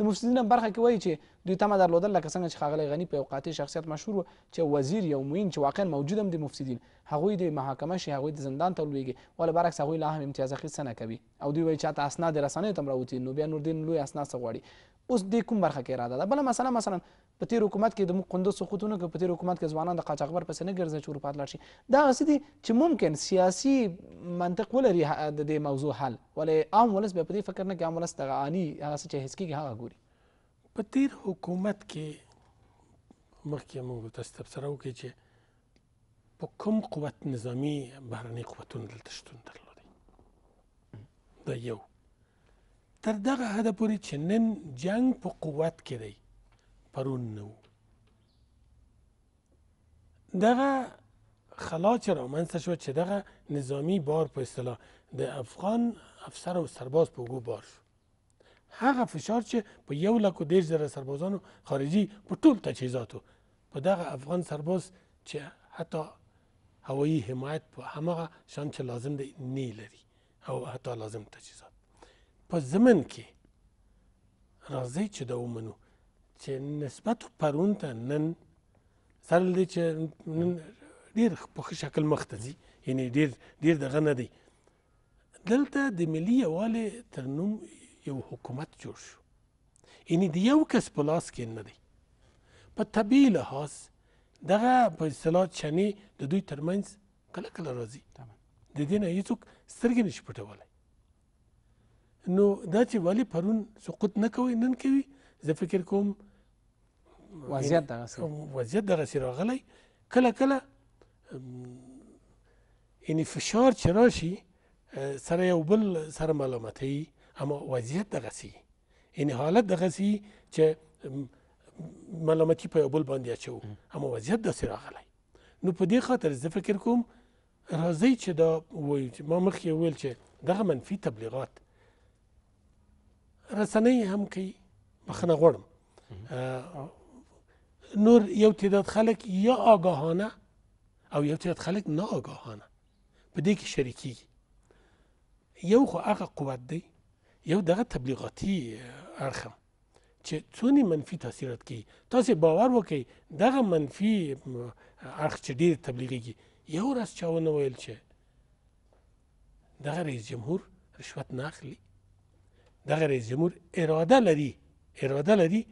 د مفسدینو برخه کې وایي چې دوی تمه درلودل لکه څنګه چې ښاغلی غني په یو قاطع شخصیت مشهور و چې وزیر یو موین چې واقعا موجود هم د مفسدین هغوی د محاکمه شي هغوی د زندان ته ولویږي ولې برعکس هغوی لا هم امتیاز اخیستنه کوي او دوی وایي چې حتی اسناد رسنیو ته هم راوتي نو بیا نور دین لوی اسناد څه غواړي اوس دې کوم برخه کې اراده ده بل مثلا مثلا په تیر حکومت کې د موږ قندوز سقوطونه کې په تیر حکومت کې ځوانان د قاچاقبر پسې نه ګرځي چې اروپا لاړ شي دا هغسې دي چې ممکن سیاسي منطق ولري د دې موضوع حل ولې عام ولس بیا په دې فکر نه کوي عام ولس دغه اني هغه څه چې حس کېږي هغه ګوري په تیر حکومت کې مخکې موږ تاسو تبصره وکړي چې په کوم قوت نظامی بهرني قوتونه دلته شتون درلودي دا یو تر دغه حده پورې چې نن جنگ په قوت کې دی پرون نه و دغه خلا چې رامنځته شوه چې دغه نظامی بار په اصطلاح د افغان افسر او سرباز په اوږو بار شو هغه فشار چې په یو لک و دېرش زره سربازانو خارجي په ټول تجهیزاتو په دغه افغان سرباز چې حتی هوایی حمایت په هماغه شان چې لازم دی نه لري او حتی لازم تجهیزات په زمن کې راځئ چې دا ومنو چې نسبت پرون ته نن سره له دې چې نن ډېر په ښه شکل مخته ځي یعنی ډېر ډېر دغه نه دی دلته د ملي یووالي تر نوم یو حکومت جوړ شو یعنی د یو کس په لاس کې نه دی په طبیعي لحاظ دغه په اصطلاح چنې د دوی ترمنځ کله کله راځي د دې نه هېڅوک سترګې نشي پټولی نو دا چې ولی پرون سقوط نه کوي نن کوي زه فکر کوم وضعیت دغسې وضعیت دغسې راغلی کله کله یعنې فشار چې راشي سره یو بل سره معلوماتوي اما وضعیت دغسې یعنې حالت دغسې چې معلوماتي په یو بل باندې اچوو اما وضعیت داسې راغلی نو په دې خاطر زه فکر کوم راځئ چې دا وایو چې ما مخکې ویل چې دغه منفي تبلیغات رسنۍ هم کوي بخنه غواړم نور یو تعداد خلک یا آگاهانه او یو تعداد خلک نه آگاهانه په دې کې شریکیږي یو خو هغه قوت دی یو دغه تبلیغاتي اړخم چې څونی منفي تاثیرات کوي تاسو باور وکړئ دغه منفي اړخ چې ډېر تبلیغیږي یو ورځ چا ونه ویل چې دغه رئیس جمهور رشوت نه اخلي دغه رئیس جمهور اراده لري اراده لري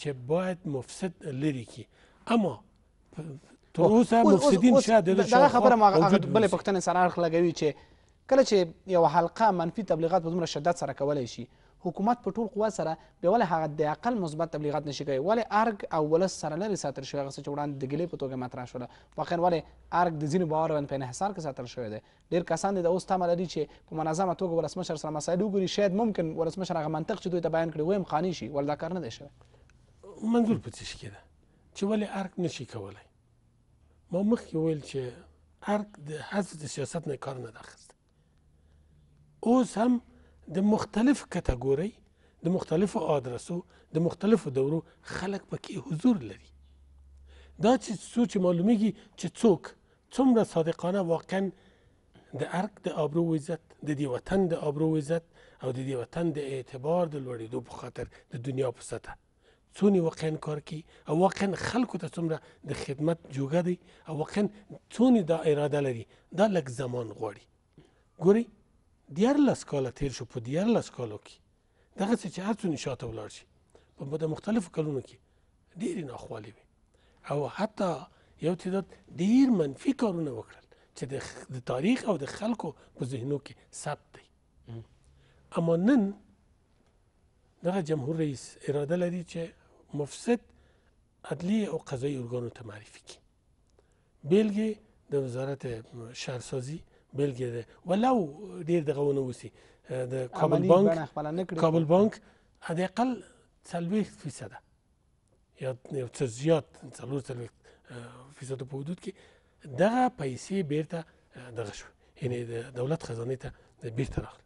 چې باید مفسد لري کی اما تر اوسه مفسدین شاید دغه خبره ما بلې پوښتنې سره اړخ لګوي چې کله چې یو حلقه منفي تبلیغات په دومره شدت سره کولی شي حکومت په ټول قوت سره بیا ولې هغه د عقل مثبت تبلیغات نشي کوی ولې ارګ او ولس سره لرې ساتل شوی هغه څه چې وړاندې د ګیلې په توګه مطرح شوله واقعا ولې ارګ د ځینو باورونو په انحصار کې ساتل شوی دی ډېر کسان دي د اوس تمه لري چې په منظمه توګه ولسمشر سره مسایل وګوري شاید ممکن ولسمشر هغه منطق چې دوی ته بیان کړي ویم خاني شي ول دا کار نه دی شوی منظور په څه کې ده چې ولې ارګ نشي کولی ما مخکې ویل چې ارګ د حذف د سیاست نه کار نه اخیست اوس هم د مختلف کټګوري د مختلفو آدرسو د مختلفو دورو خلک پکې حضور لري دا چې سوچ معلومیږي چې څوک څومره صادقانه واقعا د ارک د ابرو عزت د دې وطن د ابرو عزت او د دې وطن د اعتبار د لوړېدو په خاطر د دنیا په سطح څونی واقعا کار کوي او واقعا خلکو ته څومره د خدمت جوګه دی او واقعا څونی دا اراده لري دا لږ زمان غواړي ګورئ دیارلس کاله تیر شو په دیارلس کالو کې دغسې چې هر څومره شاته ولاړ شي په د مختلفو کلونو کې ډېرې ناخوالې وي او حتی یو تعداد ډېر منفي کارونه وکړل چې د تاریخ او د خلکو په ذهنو کې ثبت دی اما نن دغه جمهور رئیس اراده لري چې مفسد عدلی او قضایي ارګانو ته معرفي کړي بیلګې د وزارت شهرسازي بیلګې ده ولو ډېر دغه ونه وسي د کابل بانک کابل بانک حداقل څلوېښت فیصده یا یو څه زیات څلور څلوېښت فیصدو په حدود کې دغه پیسې بیرته دغه شو یعنی د دولت خزانې ته بیرته راغلل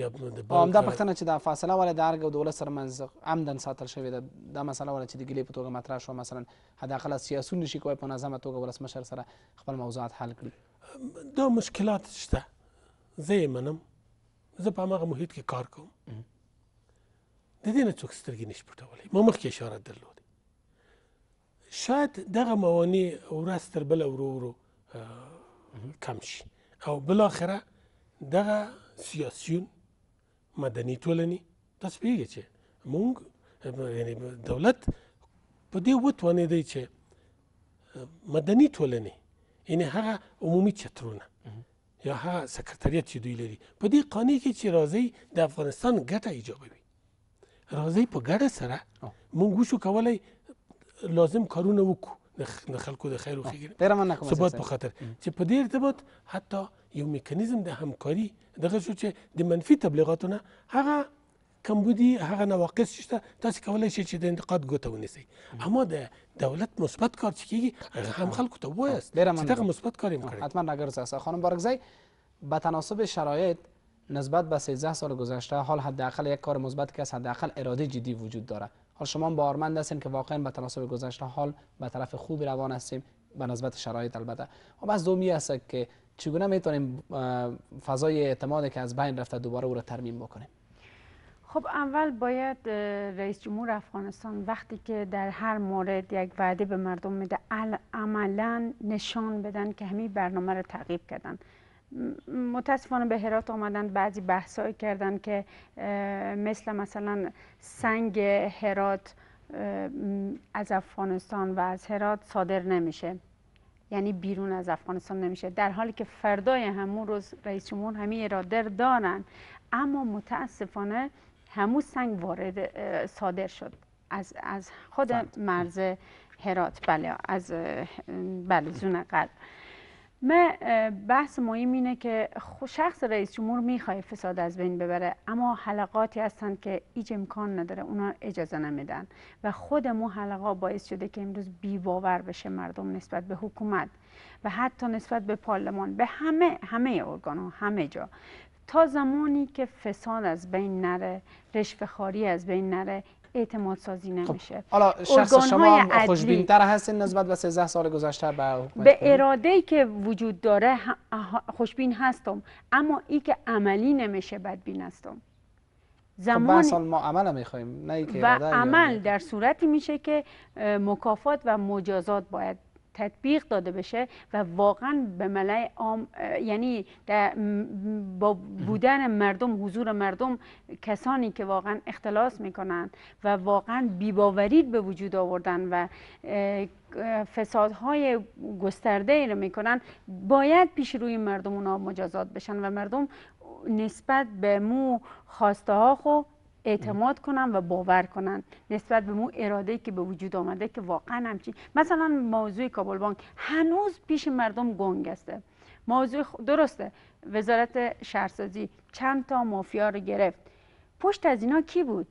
همدا پوښتنه چې دا فاصله ولې د ارګ او دولت سره منځ عمدن ساتل شوې ده دا مسله ولې چې د ګیلې په توګه مطرح شوه مثلا حداقل سیاسون نشي کوی په منظمه توګه ولسمشر سره خپل موضوعات حل کړي دا مشکلات شته زه یې منم زه په هماغه محیط کې کار کوم د دې نه څوک سترګې نشي پټولی ما مخکې اشاره درلودې شاید دغه موانع ورځ تر بله ورو ورو کم شي او بالاخره دغه سیاسیون مدني ټولنې تاسو پوهېږئ چې مونږ یعنی دولت په دې وتوانېدی چې مدني ټولنې یعنی هغه عمومي چترونه یا هغه سکرتریت چې دوی لري په دې قانع کې چې راځي د افغانستان ګټه ایجابوي راځي په ګډه سره موږ وشو کولای لازم کارونه وکړو د خلکو د خیر او ښېګڼې ثبات په خاطر چې په دې ارتباط حتی یو میکانیزم د همکاري دغه شو چې د منفي تبلیغاتونه هغه کمبودی هغه نواقص شته تاسو کولای شئ چې د انتقاد ګوته ونیسئ اما د دولت مثبت کار چې کیږي هغه هم خلکو ته ووایاست خب، چې دغه مثبت کار یې کړی حتما نګرزه خانم بارکزی به تناسب شرایط نسبت به 13 سال گذشته حال حداقل یک کار مثبت که از حداقل اراده جدی وجود داره حال شما بارمند هستین که واقعا به تناسب گذشته حال به طرف خوبی روان هستیم به نسبت شرایط البته و خب، بس دومی هست که چگونه میتونیم فضای اعتماد که از بین رفته دوباره او را ترمیم بکنیم خب اول باید رئیس جمهور افغانستان وقتی که در هر مورد یک وعده به مردم میده عملا نشان بدن که همین برنامه رو تعقیب کردن متاسفانه به هرات آمدن بعضی بحثایی کردن که مثل مثلا سنگ هرات از افغانستان و از هرات صادر نمیشه یعنی بیرون از افغانستان نمیشه در حالی که فردای همون روز رئیس جمهور همین را دارن اما متاسفانه همون سنگ وارد صادر شد از, از خود مرز هرات بله از بله زون قلب من بحث مهم اینه که شخص رئیس جمهور میخواه فساد از بین ببره اما حلقاتی هستند که هیچ امکان نداره اونا اجازه نمیدن و خود مو حلقا باعث شده که امروز بی باور بشه مردم نسبت به حکومت و حتی نسبت به پارلمان به همه همه ارگان ها همه جا تا زمانی که فساد از بین نره رشوه خاری از بین نره اعتماد سازی خب، نمیشه حالا شخص شما خوشبینتر هستین نسبت و 13 سال گذشته به به اراده ای که وجود داره خوشبین هستم اما ای که عملی نمیشه بدبین هستم خب، زمان خب ما عمل میخوایم نه که و عمل در صورتی میشه که مکافات و مجازات باید تطبیق داده بشه و واقعا به ملای عام یعنی با بودن مردم حضور مردم کسانی که واقعا اختلاس میکنن و واقعا بیباوری به وجود آوردن و فسادهای گسترده ای رو میکنن باید پیش روی مردم اونا مجازات بشن و مردم نسبت به مو خواسته ها خو اعتماد کنن و باور کنن نسبت به مو اراده که به وجود آمده که واقعا همچین مثلا موضوع کابل بانک هنوز پیش مردم گنگ است موضوع درسته وزارت شهرسازی چند تا مافیا رو گرفت پشت از اینا کی بود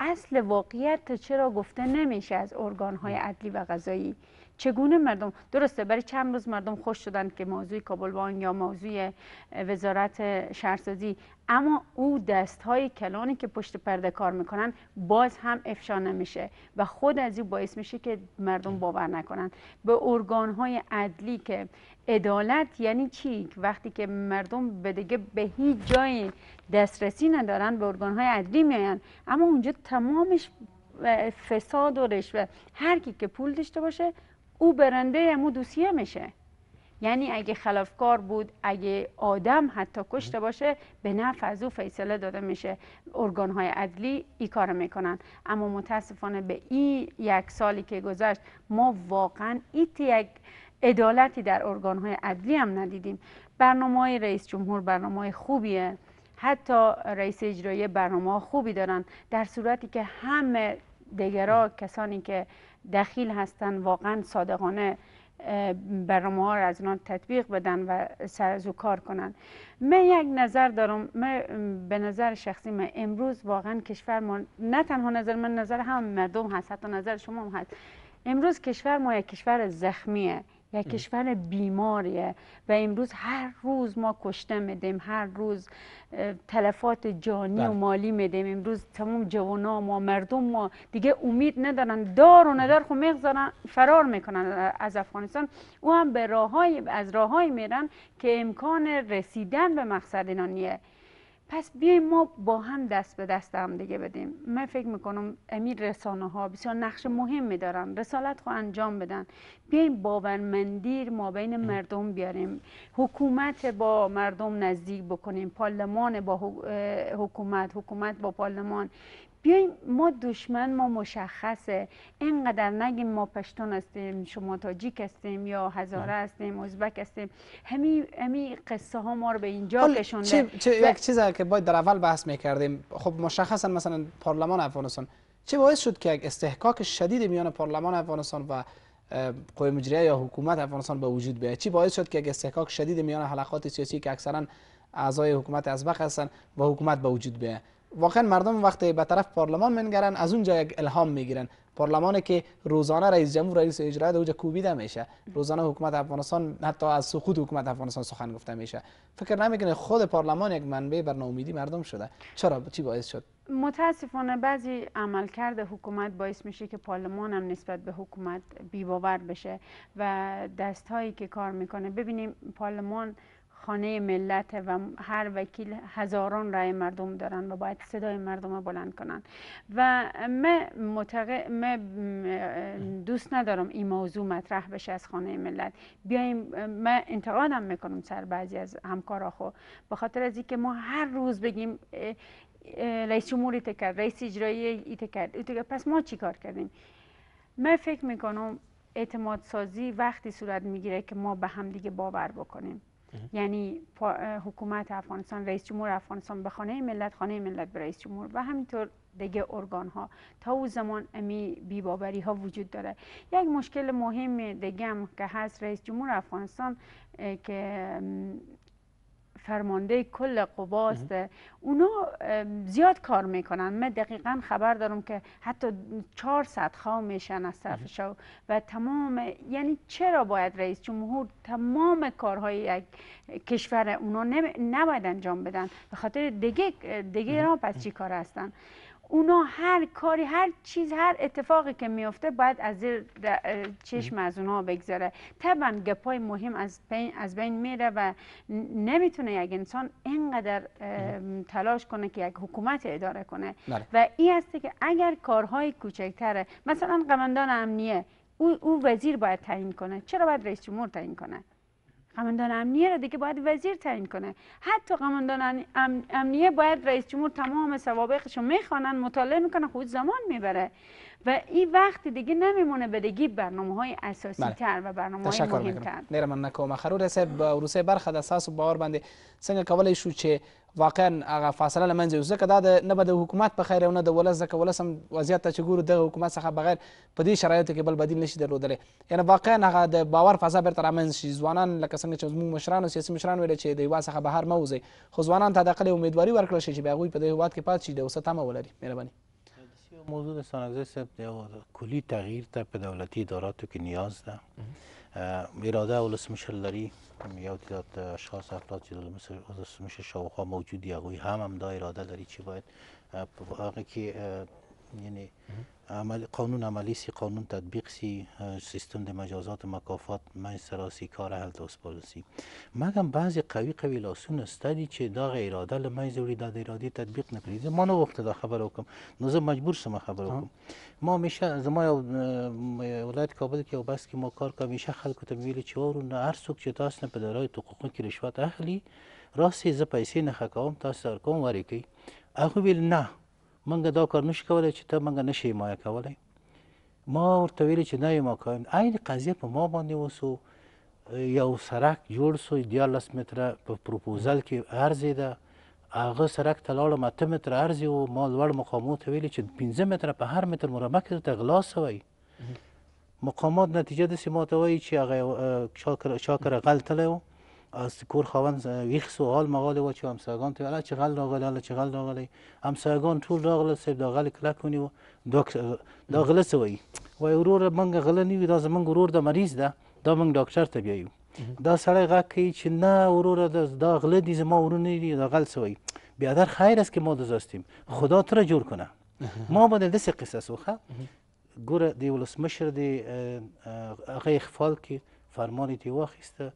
اصل واقعیت چرا گفته نمیشه از ارگانهای عدلی و قضایی چگونه مردم درسته برای چند روز مردم خوش شدند که موضوع کابلوان یا موضوع وزارت شهرسازی اما او دست های کلانی که پشت پرده کار میکنن باز هم افشا نمیشه و خود از این باعث میشه که مردم باور نکنن به ارگان های عدلی که عدالت یعنی چی وقتی که مردم به دیگه به هیچ جایی دسترسی ندارن به ارگان های عدلی میان اما اونجا تمامش فساد و رشوه هر کی که پول داشته باشه او برنده امو دوسیه میشه یعنی اگه خلافکار بود اگه آدم حتی کشته باشه به نفع از او فیصله داده میشه ارگانهای عدلی ای کار میکنن اما متاسفانه به این یک سالی که گذشت ما واقعا ایت یک عدالتی در ارگانهای عدلی هم ندیدیم برنامه های رئیس جمهور برنامه خوبیه حتی رئیس اجرایی برنامه خوبی دارن در صورتی که همه دیگرا کسانی که دخیل هستن واقعا صادقانه برنامه ها را از اونان تطبیق بدن و سر از کار کنن من یک نظر دارم من به نظر شخصی من امروز واقعا کشور ما نه تنها نظر من نظر هم مردم هست حتی نظر شما هم هست امروز کشور ما یک کشور زخمیه یک کشور بیماریه و امروز هر روز ما کشته میدیم هر روز تلفات جانی و بله. مالی میدیم امروز تمام جوانا ما مردم ما دیگه امید ندارن دار و ندار خو میگذارن فرار میکنن از افغانستان او هم به راه های، از راه های میرن که امکان رسیدن به مقصد اینا پس بیایم ما با هم دست به دست هم دیگه بدیم من فکر میکنم امیر رسانه ها بسیار نقش مهم دارن رسالت خو انجام بدن بیایم باورمندی ما بین مردم بیاریم حکومت با مردم نزدیک بکنیم پارلمان با حکومت حکومت با پارلمان بیایم ما دشمن ما مشخصه اینقدر نگیم ما پشتون هستیم شما تاجیک هستیم یا هزاره بله. هستیم ازبک هستیم همی همی قصه ها ما رو به اینجا کشونده چه, چی؟ یک چیزی که باید در اول بحث میکردیم خب مشخصا مثلا پارلمان افغانستان چه باعث شد که یک استحقاق شدید میان پارلمان افغانستان و قوی مجریه یا حکومت افغانستان به وجود بیاید چی باعث شد که یک استحقاق شدید میان حلقات سیاسی که اکثرا اعضای حکومت ازبک هستن و حکومت به وجود بیاید واقعا مردم وقتی به طرف پارلمان منگرن از اونجا یک الهام میگیرن پارلمانی که روزانه رئیس جمهور رئیس اجرا در اونجا کوبیده میشه روزانه حکومت افغانستان حتی از سقوط حکومت افغانستان سخن گفته میشه فکر نمیکنه خود پارلمان یک منبع بر ناامیدی مردم شده چرا چی باعث شد متاسفانه بعضی عملکرد حکومت باعث میشه که پارلمان هم نسبت به حکومت باور بشه و دستهایی که کار میکنه ببینیم پارلمان خانه ملت و هر وکیل هزاران رای مردم دارن و باید صدای مردم رو بلند کنن و من, متق... من دوست ندارم این موضوع مطرح بشه از خانه ملت بیایم من انتقادم میکنم سر بعضی از همکارا خو خب، به خاطر از اینکه ما هر روز بگیم رئیس جمهور کرد رئیس اجرایی ایت کرد پس ما چی کار کردیم من فکر میکنم اعتماد سازی وقتی صورت میگیره که ما به همدیگه باور بکنیم یعنی حکومت افغانستان رئیس جمهور افغانستان به خانه ملت خانه ملت به رئیس جمهور و همینطور دیگه ارگان ها تا او زمان امی بیبابری ها وجود داره یک مشکل مهم دیگه هم که هست رئیس جمهور افغانستان که فرمانده کل قباست اونا زیاد کار میکنن من دقیقا خبر دارم که حتی چهار 400 خواه میشن از طرف شو و تمام یعنی چرا باید رئیس جمهور تمام کارهای یک کشور اونا نباید انجام بدن به خاطر دیگه دیگه را پس چی کار هستن اونا هر کاری هر چیز هر اتفاقی که میفته باید از زیر چشم از اونها بگذره طبعا گپای مهم از بین, از بین میره و نمیتونه یک انسان اینقدر تلاش کنه که یک حکومت اداره کنه بله. و این هسته که اگر کارهای کوچکتره مثلا قمندان امنیه او, او وزیر باید تعیین کنه چرا باید رئیس جمهور تعیین کنه قماندان امنیه را دیگه باید وزیر تعیین کنه حتی قماندان امنیه باید رئیس جمهور تمام سوابقش رو میخوانن مطالعه میکنه خود خب زمان میبره و این وقت دیگه نمیمونه بدگی برنامه های اساسی بله. تر و برنامه های مهم تر نیر من نکو مخرور حساب روسه برخه د اساس باور باندې څنګه کولای شو چې واقعا هغه فاصله لمنځه یوسه کدا د نه بده حکومت په خیر نه د ولز زکه ولسم وضعیت ته چګور د حکومت څخه بغیر په دې شرایطو کې بل بدیل نشي درلودل یعنی واقعا هغه د باور فضا برتر امن شي ځوانان لکه څنګه چې موږ مشران او سیاسي مشران ویل چې د یوا څخه بهر مو وزي خو ځوانان ته د اقل امیدواري ورکړل شي چې به هغه په دې هواد کې پات شي د وسه تمه ولري مهرباني موضوع سانگزه سب کلی تغییر تا به دولتی اداراتو که نیاز ده اراده اولس مشل داری یا تعداد اشخاص افراد چې اولس مشل شاوخوا موجود یا هم هم دا اراده داری چی باید هغه که یعنی عمل قانون عملی سی قانون تطبیق سی سیستم د مجازات و مکافات من سراسی کار حل تاسپارو سی مګم بعضی قوی قوی لاسون استدی چې دا اراده له مې زوري د اراده تطبیق نه کړی ما نه وخت دا خبر وکم نو زه مجبور شم خبر وکم ما میشه زما ولایت کابل کې او بس کې ما کار کوم میشه خلکو ته ویل چې ورو نه هر څوک چې تاسو نه په درای حقوقو کې رشوت اخلي راسي زه پیسې نه خکوم تاسو سر کوم ورې کوي هغه ویل نه منګه دا کار نشي کولای چې ته منګه نشي حمایه کولای ما ورته ویل چې نه ما کوم عین قضیه په ما باندې وسو یو سرک جوړ سو 14 متره په پروپوزل کې ارزیده هغه سرک ته لاړم اته متره عرض یې و ما لوړ مقامو ته ویلي چې پنځه متره په هر متر مربع کې ته غلا سوی مقامات نتیجه داسې ما ته وایي چې هغه چا کرغل تللی و از کور خاوند ویخ سوال مقاله و چه همسایگان تو الا چغل راغله الا چغل راغله همسایگان ټول راغله سیب داغله کله کونی و داغله سوی و ورور منګه غله نیوی دا زمنګ ورور د مریض ده دا منګ ډاکټر ته بیایو دا سړی غږ کوي چې نه وروره دا غله دي زما ورونه دي دا غل سوی بیادر خیر است که ما دزاستیم خدا تو را جور کنه ما باید دسې قصص وخه ګوره د ولسمشر د هغه اخفال کې فرمان یې واخیسته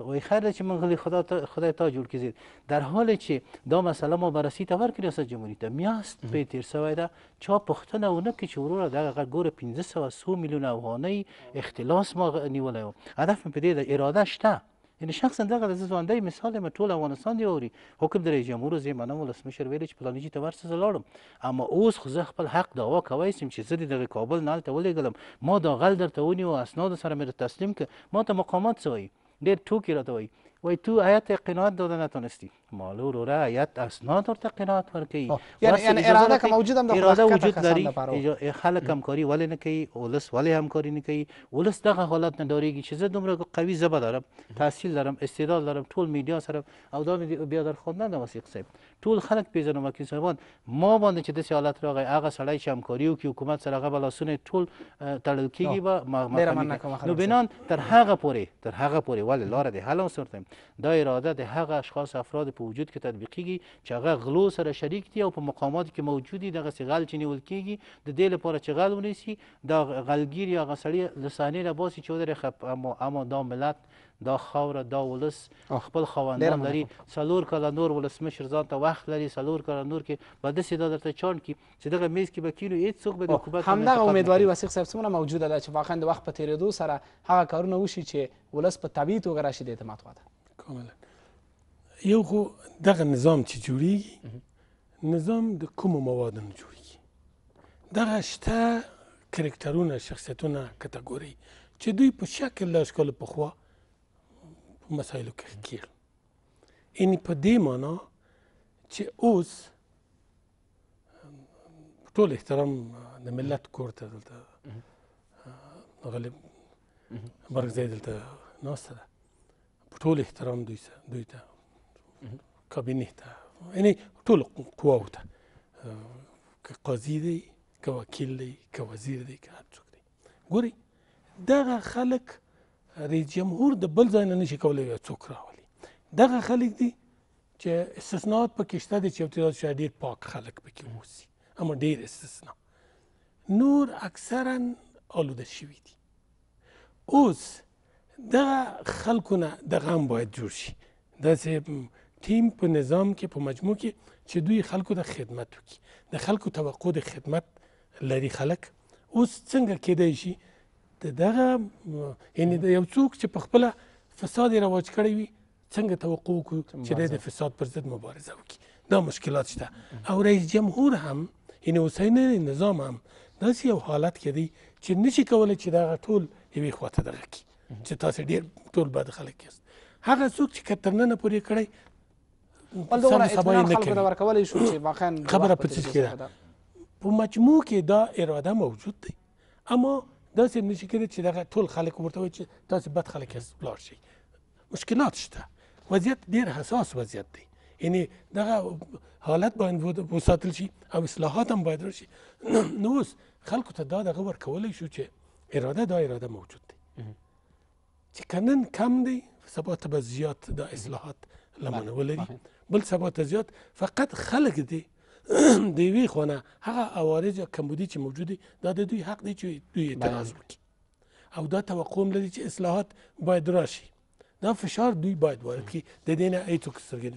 وای خیر چې من غلی خدا تا خدای تا جوړ کړي در حالی چې دا مسله ما بررسی ته ورکړي ریاست جمهوری ته میاست په تیر سوی ده چا پوښتنه ونه کړي چې وروره دغه ګوره پنځه سوه سو میلیون افغانۍ اختلاس ما نیولی و هدف مې په دې ده اراده شته یعنی شخصا دغه د ځوانډۍ مثال م ټول افغانستان دی اوري حکم د رئیس جمهور زیمنه ولسمشر ویل چې پلانجی ته ورسره لاړم اما اوس خو زه خپل حق دعوا کوی سم چې زه دغه کابل نه هلته ولېږلم ما دا غل درته ونیو اسناد سره مې تسلیم که ما ته مقامات څه ډیر ټوکی راته وایي وایي تو آیت قناعت داده نتونستی مالو رو رعایت اسناد ورته قناعت ورکوي یعنی یعنی اراده که موجود هم د اراده وجود لري خلک همکاري ولې نه کوي ولس ولې همکاري نه کوي ولس دغه حالت نه ډارېږي چې زه دومره قوي ژبه لرم تحصیل لرم استعداد لرم ټول میډیا سره او دا مې بیا در خواندن د وثیق صاحب ټول خلک پیژنم وکیل صاحبان ما باندې چې داسې حالت راغی هغه سړی چې همکاري وکړي حکومت سره هغه به لاسونه ټول تړل کېږي به نو بنان تر هغه پورې تر هغه پورې ولې لاره د حل اوسورتیم دا اراده د هغه اشخاص افراد په وجود کې تطبیقیږي چې هغه غلو سره شریک دي او په مقاماتو کې موجود دي دغسې غل چې نیول کیږي د دې لپاره چې غل ونیسي دا غلګیر یا هغه سړی له صحنې نه باسي چې ودرېږه اما, اما دا ملت دا خاوره دا ولس خپل خواندان لري څلور کاله نور ولسمشر ځان ته وخت لري څلور کاله نور کې به داسې دا درته چاڼ کړي چې دغه میز کې به کینو هېڅ څوک به د حکومت همدغه امیدواري وسیق صاحب څومره موجوده ده چې واقعا د وخت په تېرېدو سره هغه کارونه وشي چې ولس په طبیعي توګه راشي د اعتماد خواته کاملا یو خو دغه نظام چې جوړیږي نظام د کومو موادو نه جوړیږي دغه شته کرکټرونه شخصیتونه کټګوري چې دوی په شکل لاس کول پخوا په مسایلو کې کېل یعنې په دې معنا چې اوس ټول احترام د ملت کور ته دلته غالب برګ زید دلته ناسته ده په ټول احترام دوی سره دوی ته کابینې ته یعنی ټول قواو ته که قاضي دی که وکیل دی که وزیر دی که هر څوک دی ګوري دغه خلک رئیس جمهور د بل ځای نه نشي کولی یو څوک راولي دغه خلک دي چې استثناءات پکې شته دي چې یو تعداد شاید ډېر پاک خلک پکې اوسي اما ډېر استثنا نور اکثرا آلوده شوي دي اوس دغه خلکو نه د غم باید جوړ شي داسې ټیم په نظام کې په مجموع کې چې دوی خلکو د خدمت وکړي د خلکو توقع د خدمت لري خلک اوس څنګه کېدای شي د دغه یعنی د یو څوک چې په خپله فساد یې رواج کړی وي څنګه توقع وکړو چې دی د فساد پر ضد مبارزه وکړي دا مشکلات شته او رئیس جمهور هم یعنی اوسنی نظام هم داسې یو حالت کې دی چې نشي کولی چې دغه ټول یوې خواته دغه کړي چې تاسو ډېر ټول بد خلک یاست هغه څوک چې کترنه نه پورې کړی بل دومره اطمینان خلکو ته ورکولی شو چې واقعا خبره په څه کې ده په مجموع کې دا اراده موجود دی اما داسې نشي کېدی چې دغه ټول خلک ورته وایي چې تاسې بد خلک یاست ولاړ شئ مشکلات شته وضعیت ډېر حساس وضعیت دی یعنی دغه حالت باید وساتل شي او اصلاحات هم باید راشي نو اوس خلکو ته دا دغه ورکولی شو چې اراده دا اراده موجود دی چې که نن کم دی سبا ته به زیات دا اصلاحات لمنه ولري بل سبا ته زیات فقط خلک دي د یوې خوا نه هغه عوارض یا کمبودي چې موجود دي دا د دوی حق دی چې دوی اعتراض وکړي او دا توقع هم لري چې اصلاحات باید راشي دا فشار دوی باید وارد کړي د دې نه هیڅوک سترګې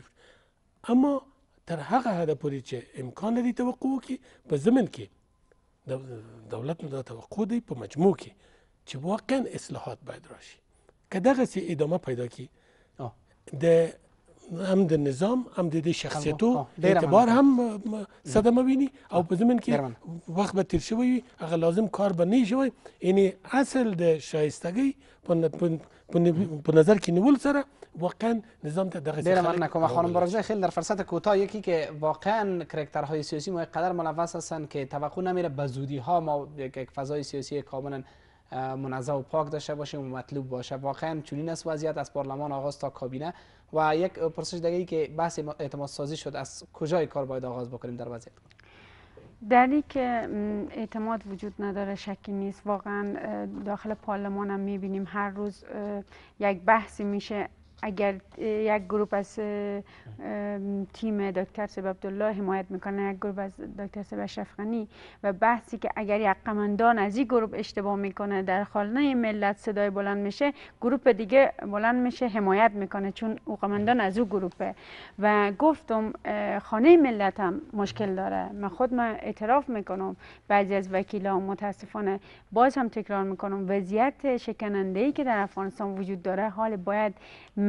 اما تر هغه حده پورې چې امکان لري توقع وکړي په ضمن کې دولت نه دا توقع دی په مجموع کې چې واقعا اصلاحات باید راشي که دغسې ادامه پیدا کړي د هم د نظام هم د دې شخصیتو د اعتبار هم صدمه ویني او په ضمن کې وخت به تیر شوی هغه لازم کار به نه شوی یعنی اصل د شایستګۍ په نظر کې نیول سره واقعا نظام ته دغه ډیره مننه کوم خانم برجه خیلی در فرصت کوتاه یکی که واقعا کرکترهای سیاسی ما قدر ملوث هستند که توقع نمیره به زودی ها ما یک فضای سیاسی کاملا منظم و پاک داشته باشیم و مطلوب باشه واقعا چنین است وضعیت از پارلمان آغاز تا کابینه و یک پرسش دیگه ای که بحث اعتماد سازی شد از کجای کار باید آغاز بکنیم در وضعیت دلی که اعتماد وجود نداره شکی نیست واقعا داخل پارلمان هم میبینیم هر روز یک بحثی میشه اگر یک گروه از تیم دکتر سب عبدالله حمایت میکنه یک گروه از دکتر سب شفقانی و بحثی که اگر یک قماندان از این گروه اشتباه میکنه در خانه ملت صدای بلند میشه گروه دیگه بلند میشه حمایت میکنه چون او قماندان از او گروهه و گفتم خانه ملت هم مشکل داره من خود من اعتراف میکنم بعضی از وکیلا متاسفانه باز هم تکرار میکنم وضعیت شکننده ای که در افغانستان وجود داره حال باید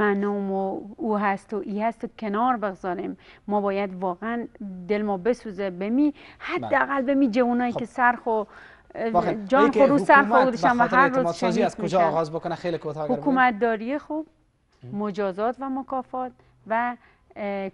من و او هست و ای هست و کنار بگذاریم ما باید واقعا دل ما بسوزه بمی حداقل بمی جوانایی خب. که سرخ و جان خورو و سرخ و هر روز سازی از کجا آغاز بکنه خیلی کوتاه حکومت خوب مجازات و مکافات و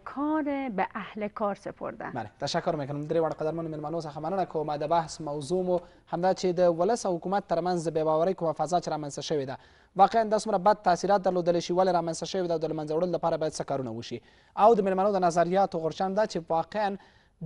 کار به اهل کار سپردن بله تشکر میکنم درې وړ قدرمنو میلمنو څخه مننه کوم د بحث موضوع مو همدا چې د ولس او حکومت ترمنځ بې باورۍ کومه فضا چې رامنځته شوې ده واقعا دا څومره بد تاثیرات درلودلی شي ولې رامنځته شوې ده او د له منځه وړلو لپاره باید څه کارونه وشي او د میلمنو د نظریاتو غورچند ده چې واقعا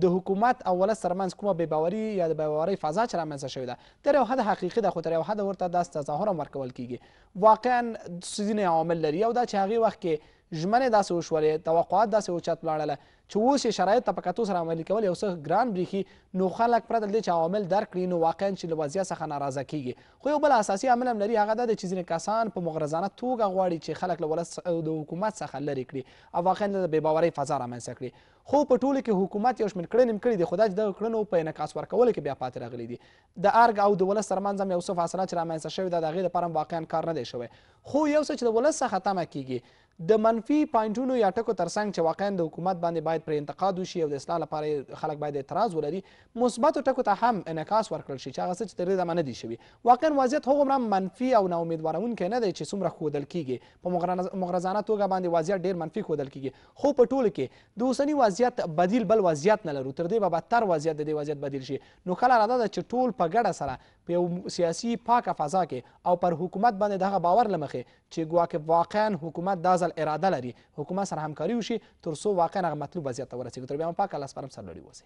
د حکومت او ولس ترمنځ کومه بې باوري یا د بې باورۍ فضا چې رامنځته شوې ده تر یو حد حقیقي ده خو تر یو حد ورته داس تظاهر هم ورکول کیږي واقعا څه ځینې عوامل لري او دا چې هغې وخت کې ژمنې داسې وشولې توقعات داسې اوچت لاړله چې اوس یې شرایط ته په کتو سره عملي کول یو څه ګران برېښي نو خلک پرته دې چې عوامل درک کړي نو واقعا چې له وضعیت څخه ناراضه کیږي خو یو بل اساسي عامل هم لري هغه دا دی چې ځینې کسان په مغرضانه توګه غواړي چې خلک له ولس د حکومت څخه لرې کړي او واقعا د بېباورۍ فضا رامنځته کړي خو په ټولو کې حکومت یو شمېر کړنې هم کړي دي خو دا چې دغه کړنو په انعکاس ورکولو کې بیا پاتې راغلي دي د ارګ او د ولس ترمنځ هم یو څه فاصله چې رامنځته شوې ده د هغې لپاره هم واقعا کار نه دی شوی خو یو څه چې د ولس څخه تمه کیږي د منفي پاینټونو یا ټکو ترڅنګ چې واقعا د حکومت باندې باید پرې انتقاد وشي او د اصلاح لپاره خلک باید اعتراض ولري مثبتو ټکو ته هم انعکاس ورکړل شي چې هغه څه چې تر دې دمه نه دي شوي واقعا وضعیت هغومره منفي او ناامیدوونکی نه دی چې څومره ښودل کیږي په مغرضانه توګه باندې وضعیت ډېر منفي ښودل کیږي خو په ټولو کې د اوسني وضعیت بدیل بل وضعیت نه لرو تر دې به بدتر وضعیت د دې وضعیت بدیل شي نو ښه لاره دا ده چې ټول په ګډه سره په یو سیاسي پاکه فضا کې او پر حکومت باندې دغه باور لمخې چې ګواکې واقعا حکومت دا ځل اراده لري حکومت سره همکاري وشي تر څو واقعا هغه مطلوب وضعیت ته ورسیږي تر بیا هم پاکه لاسپرم سرلوړي واوسئ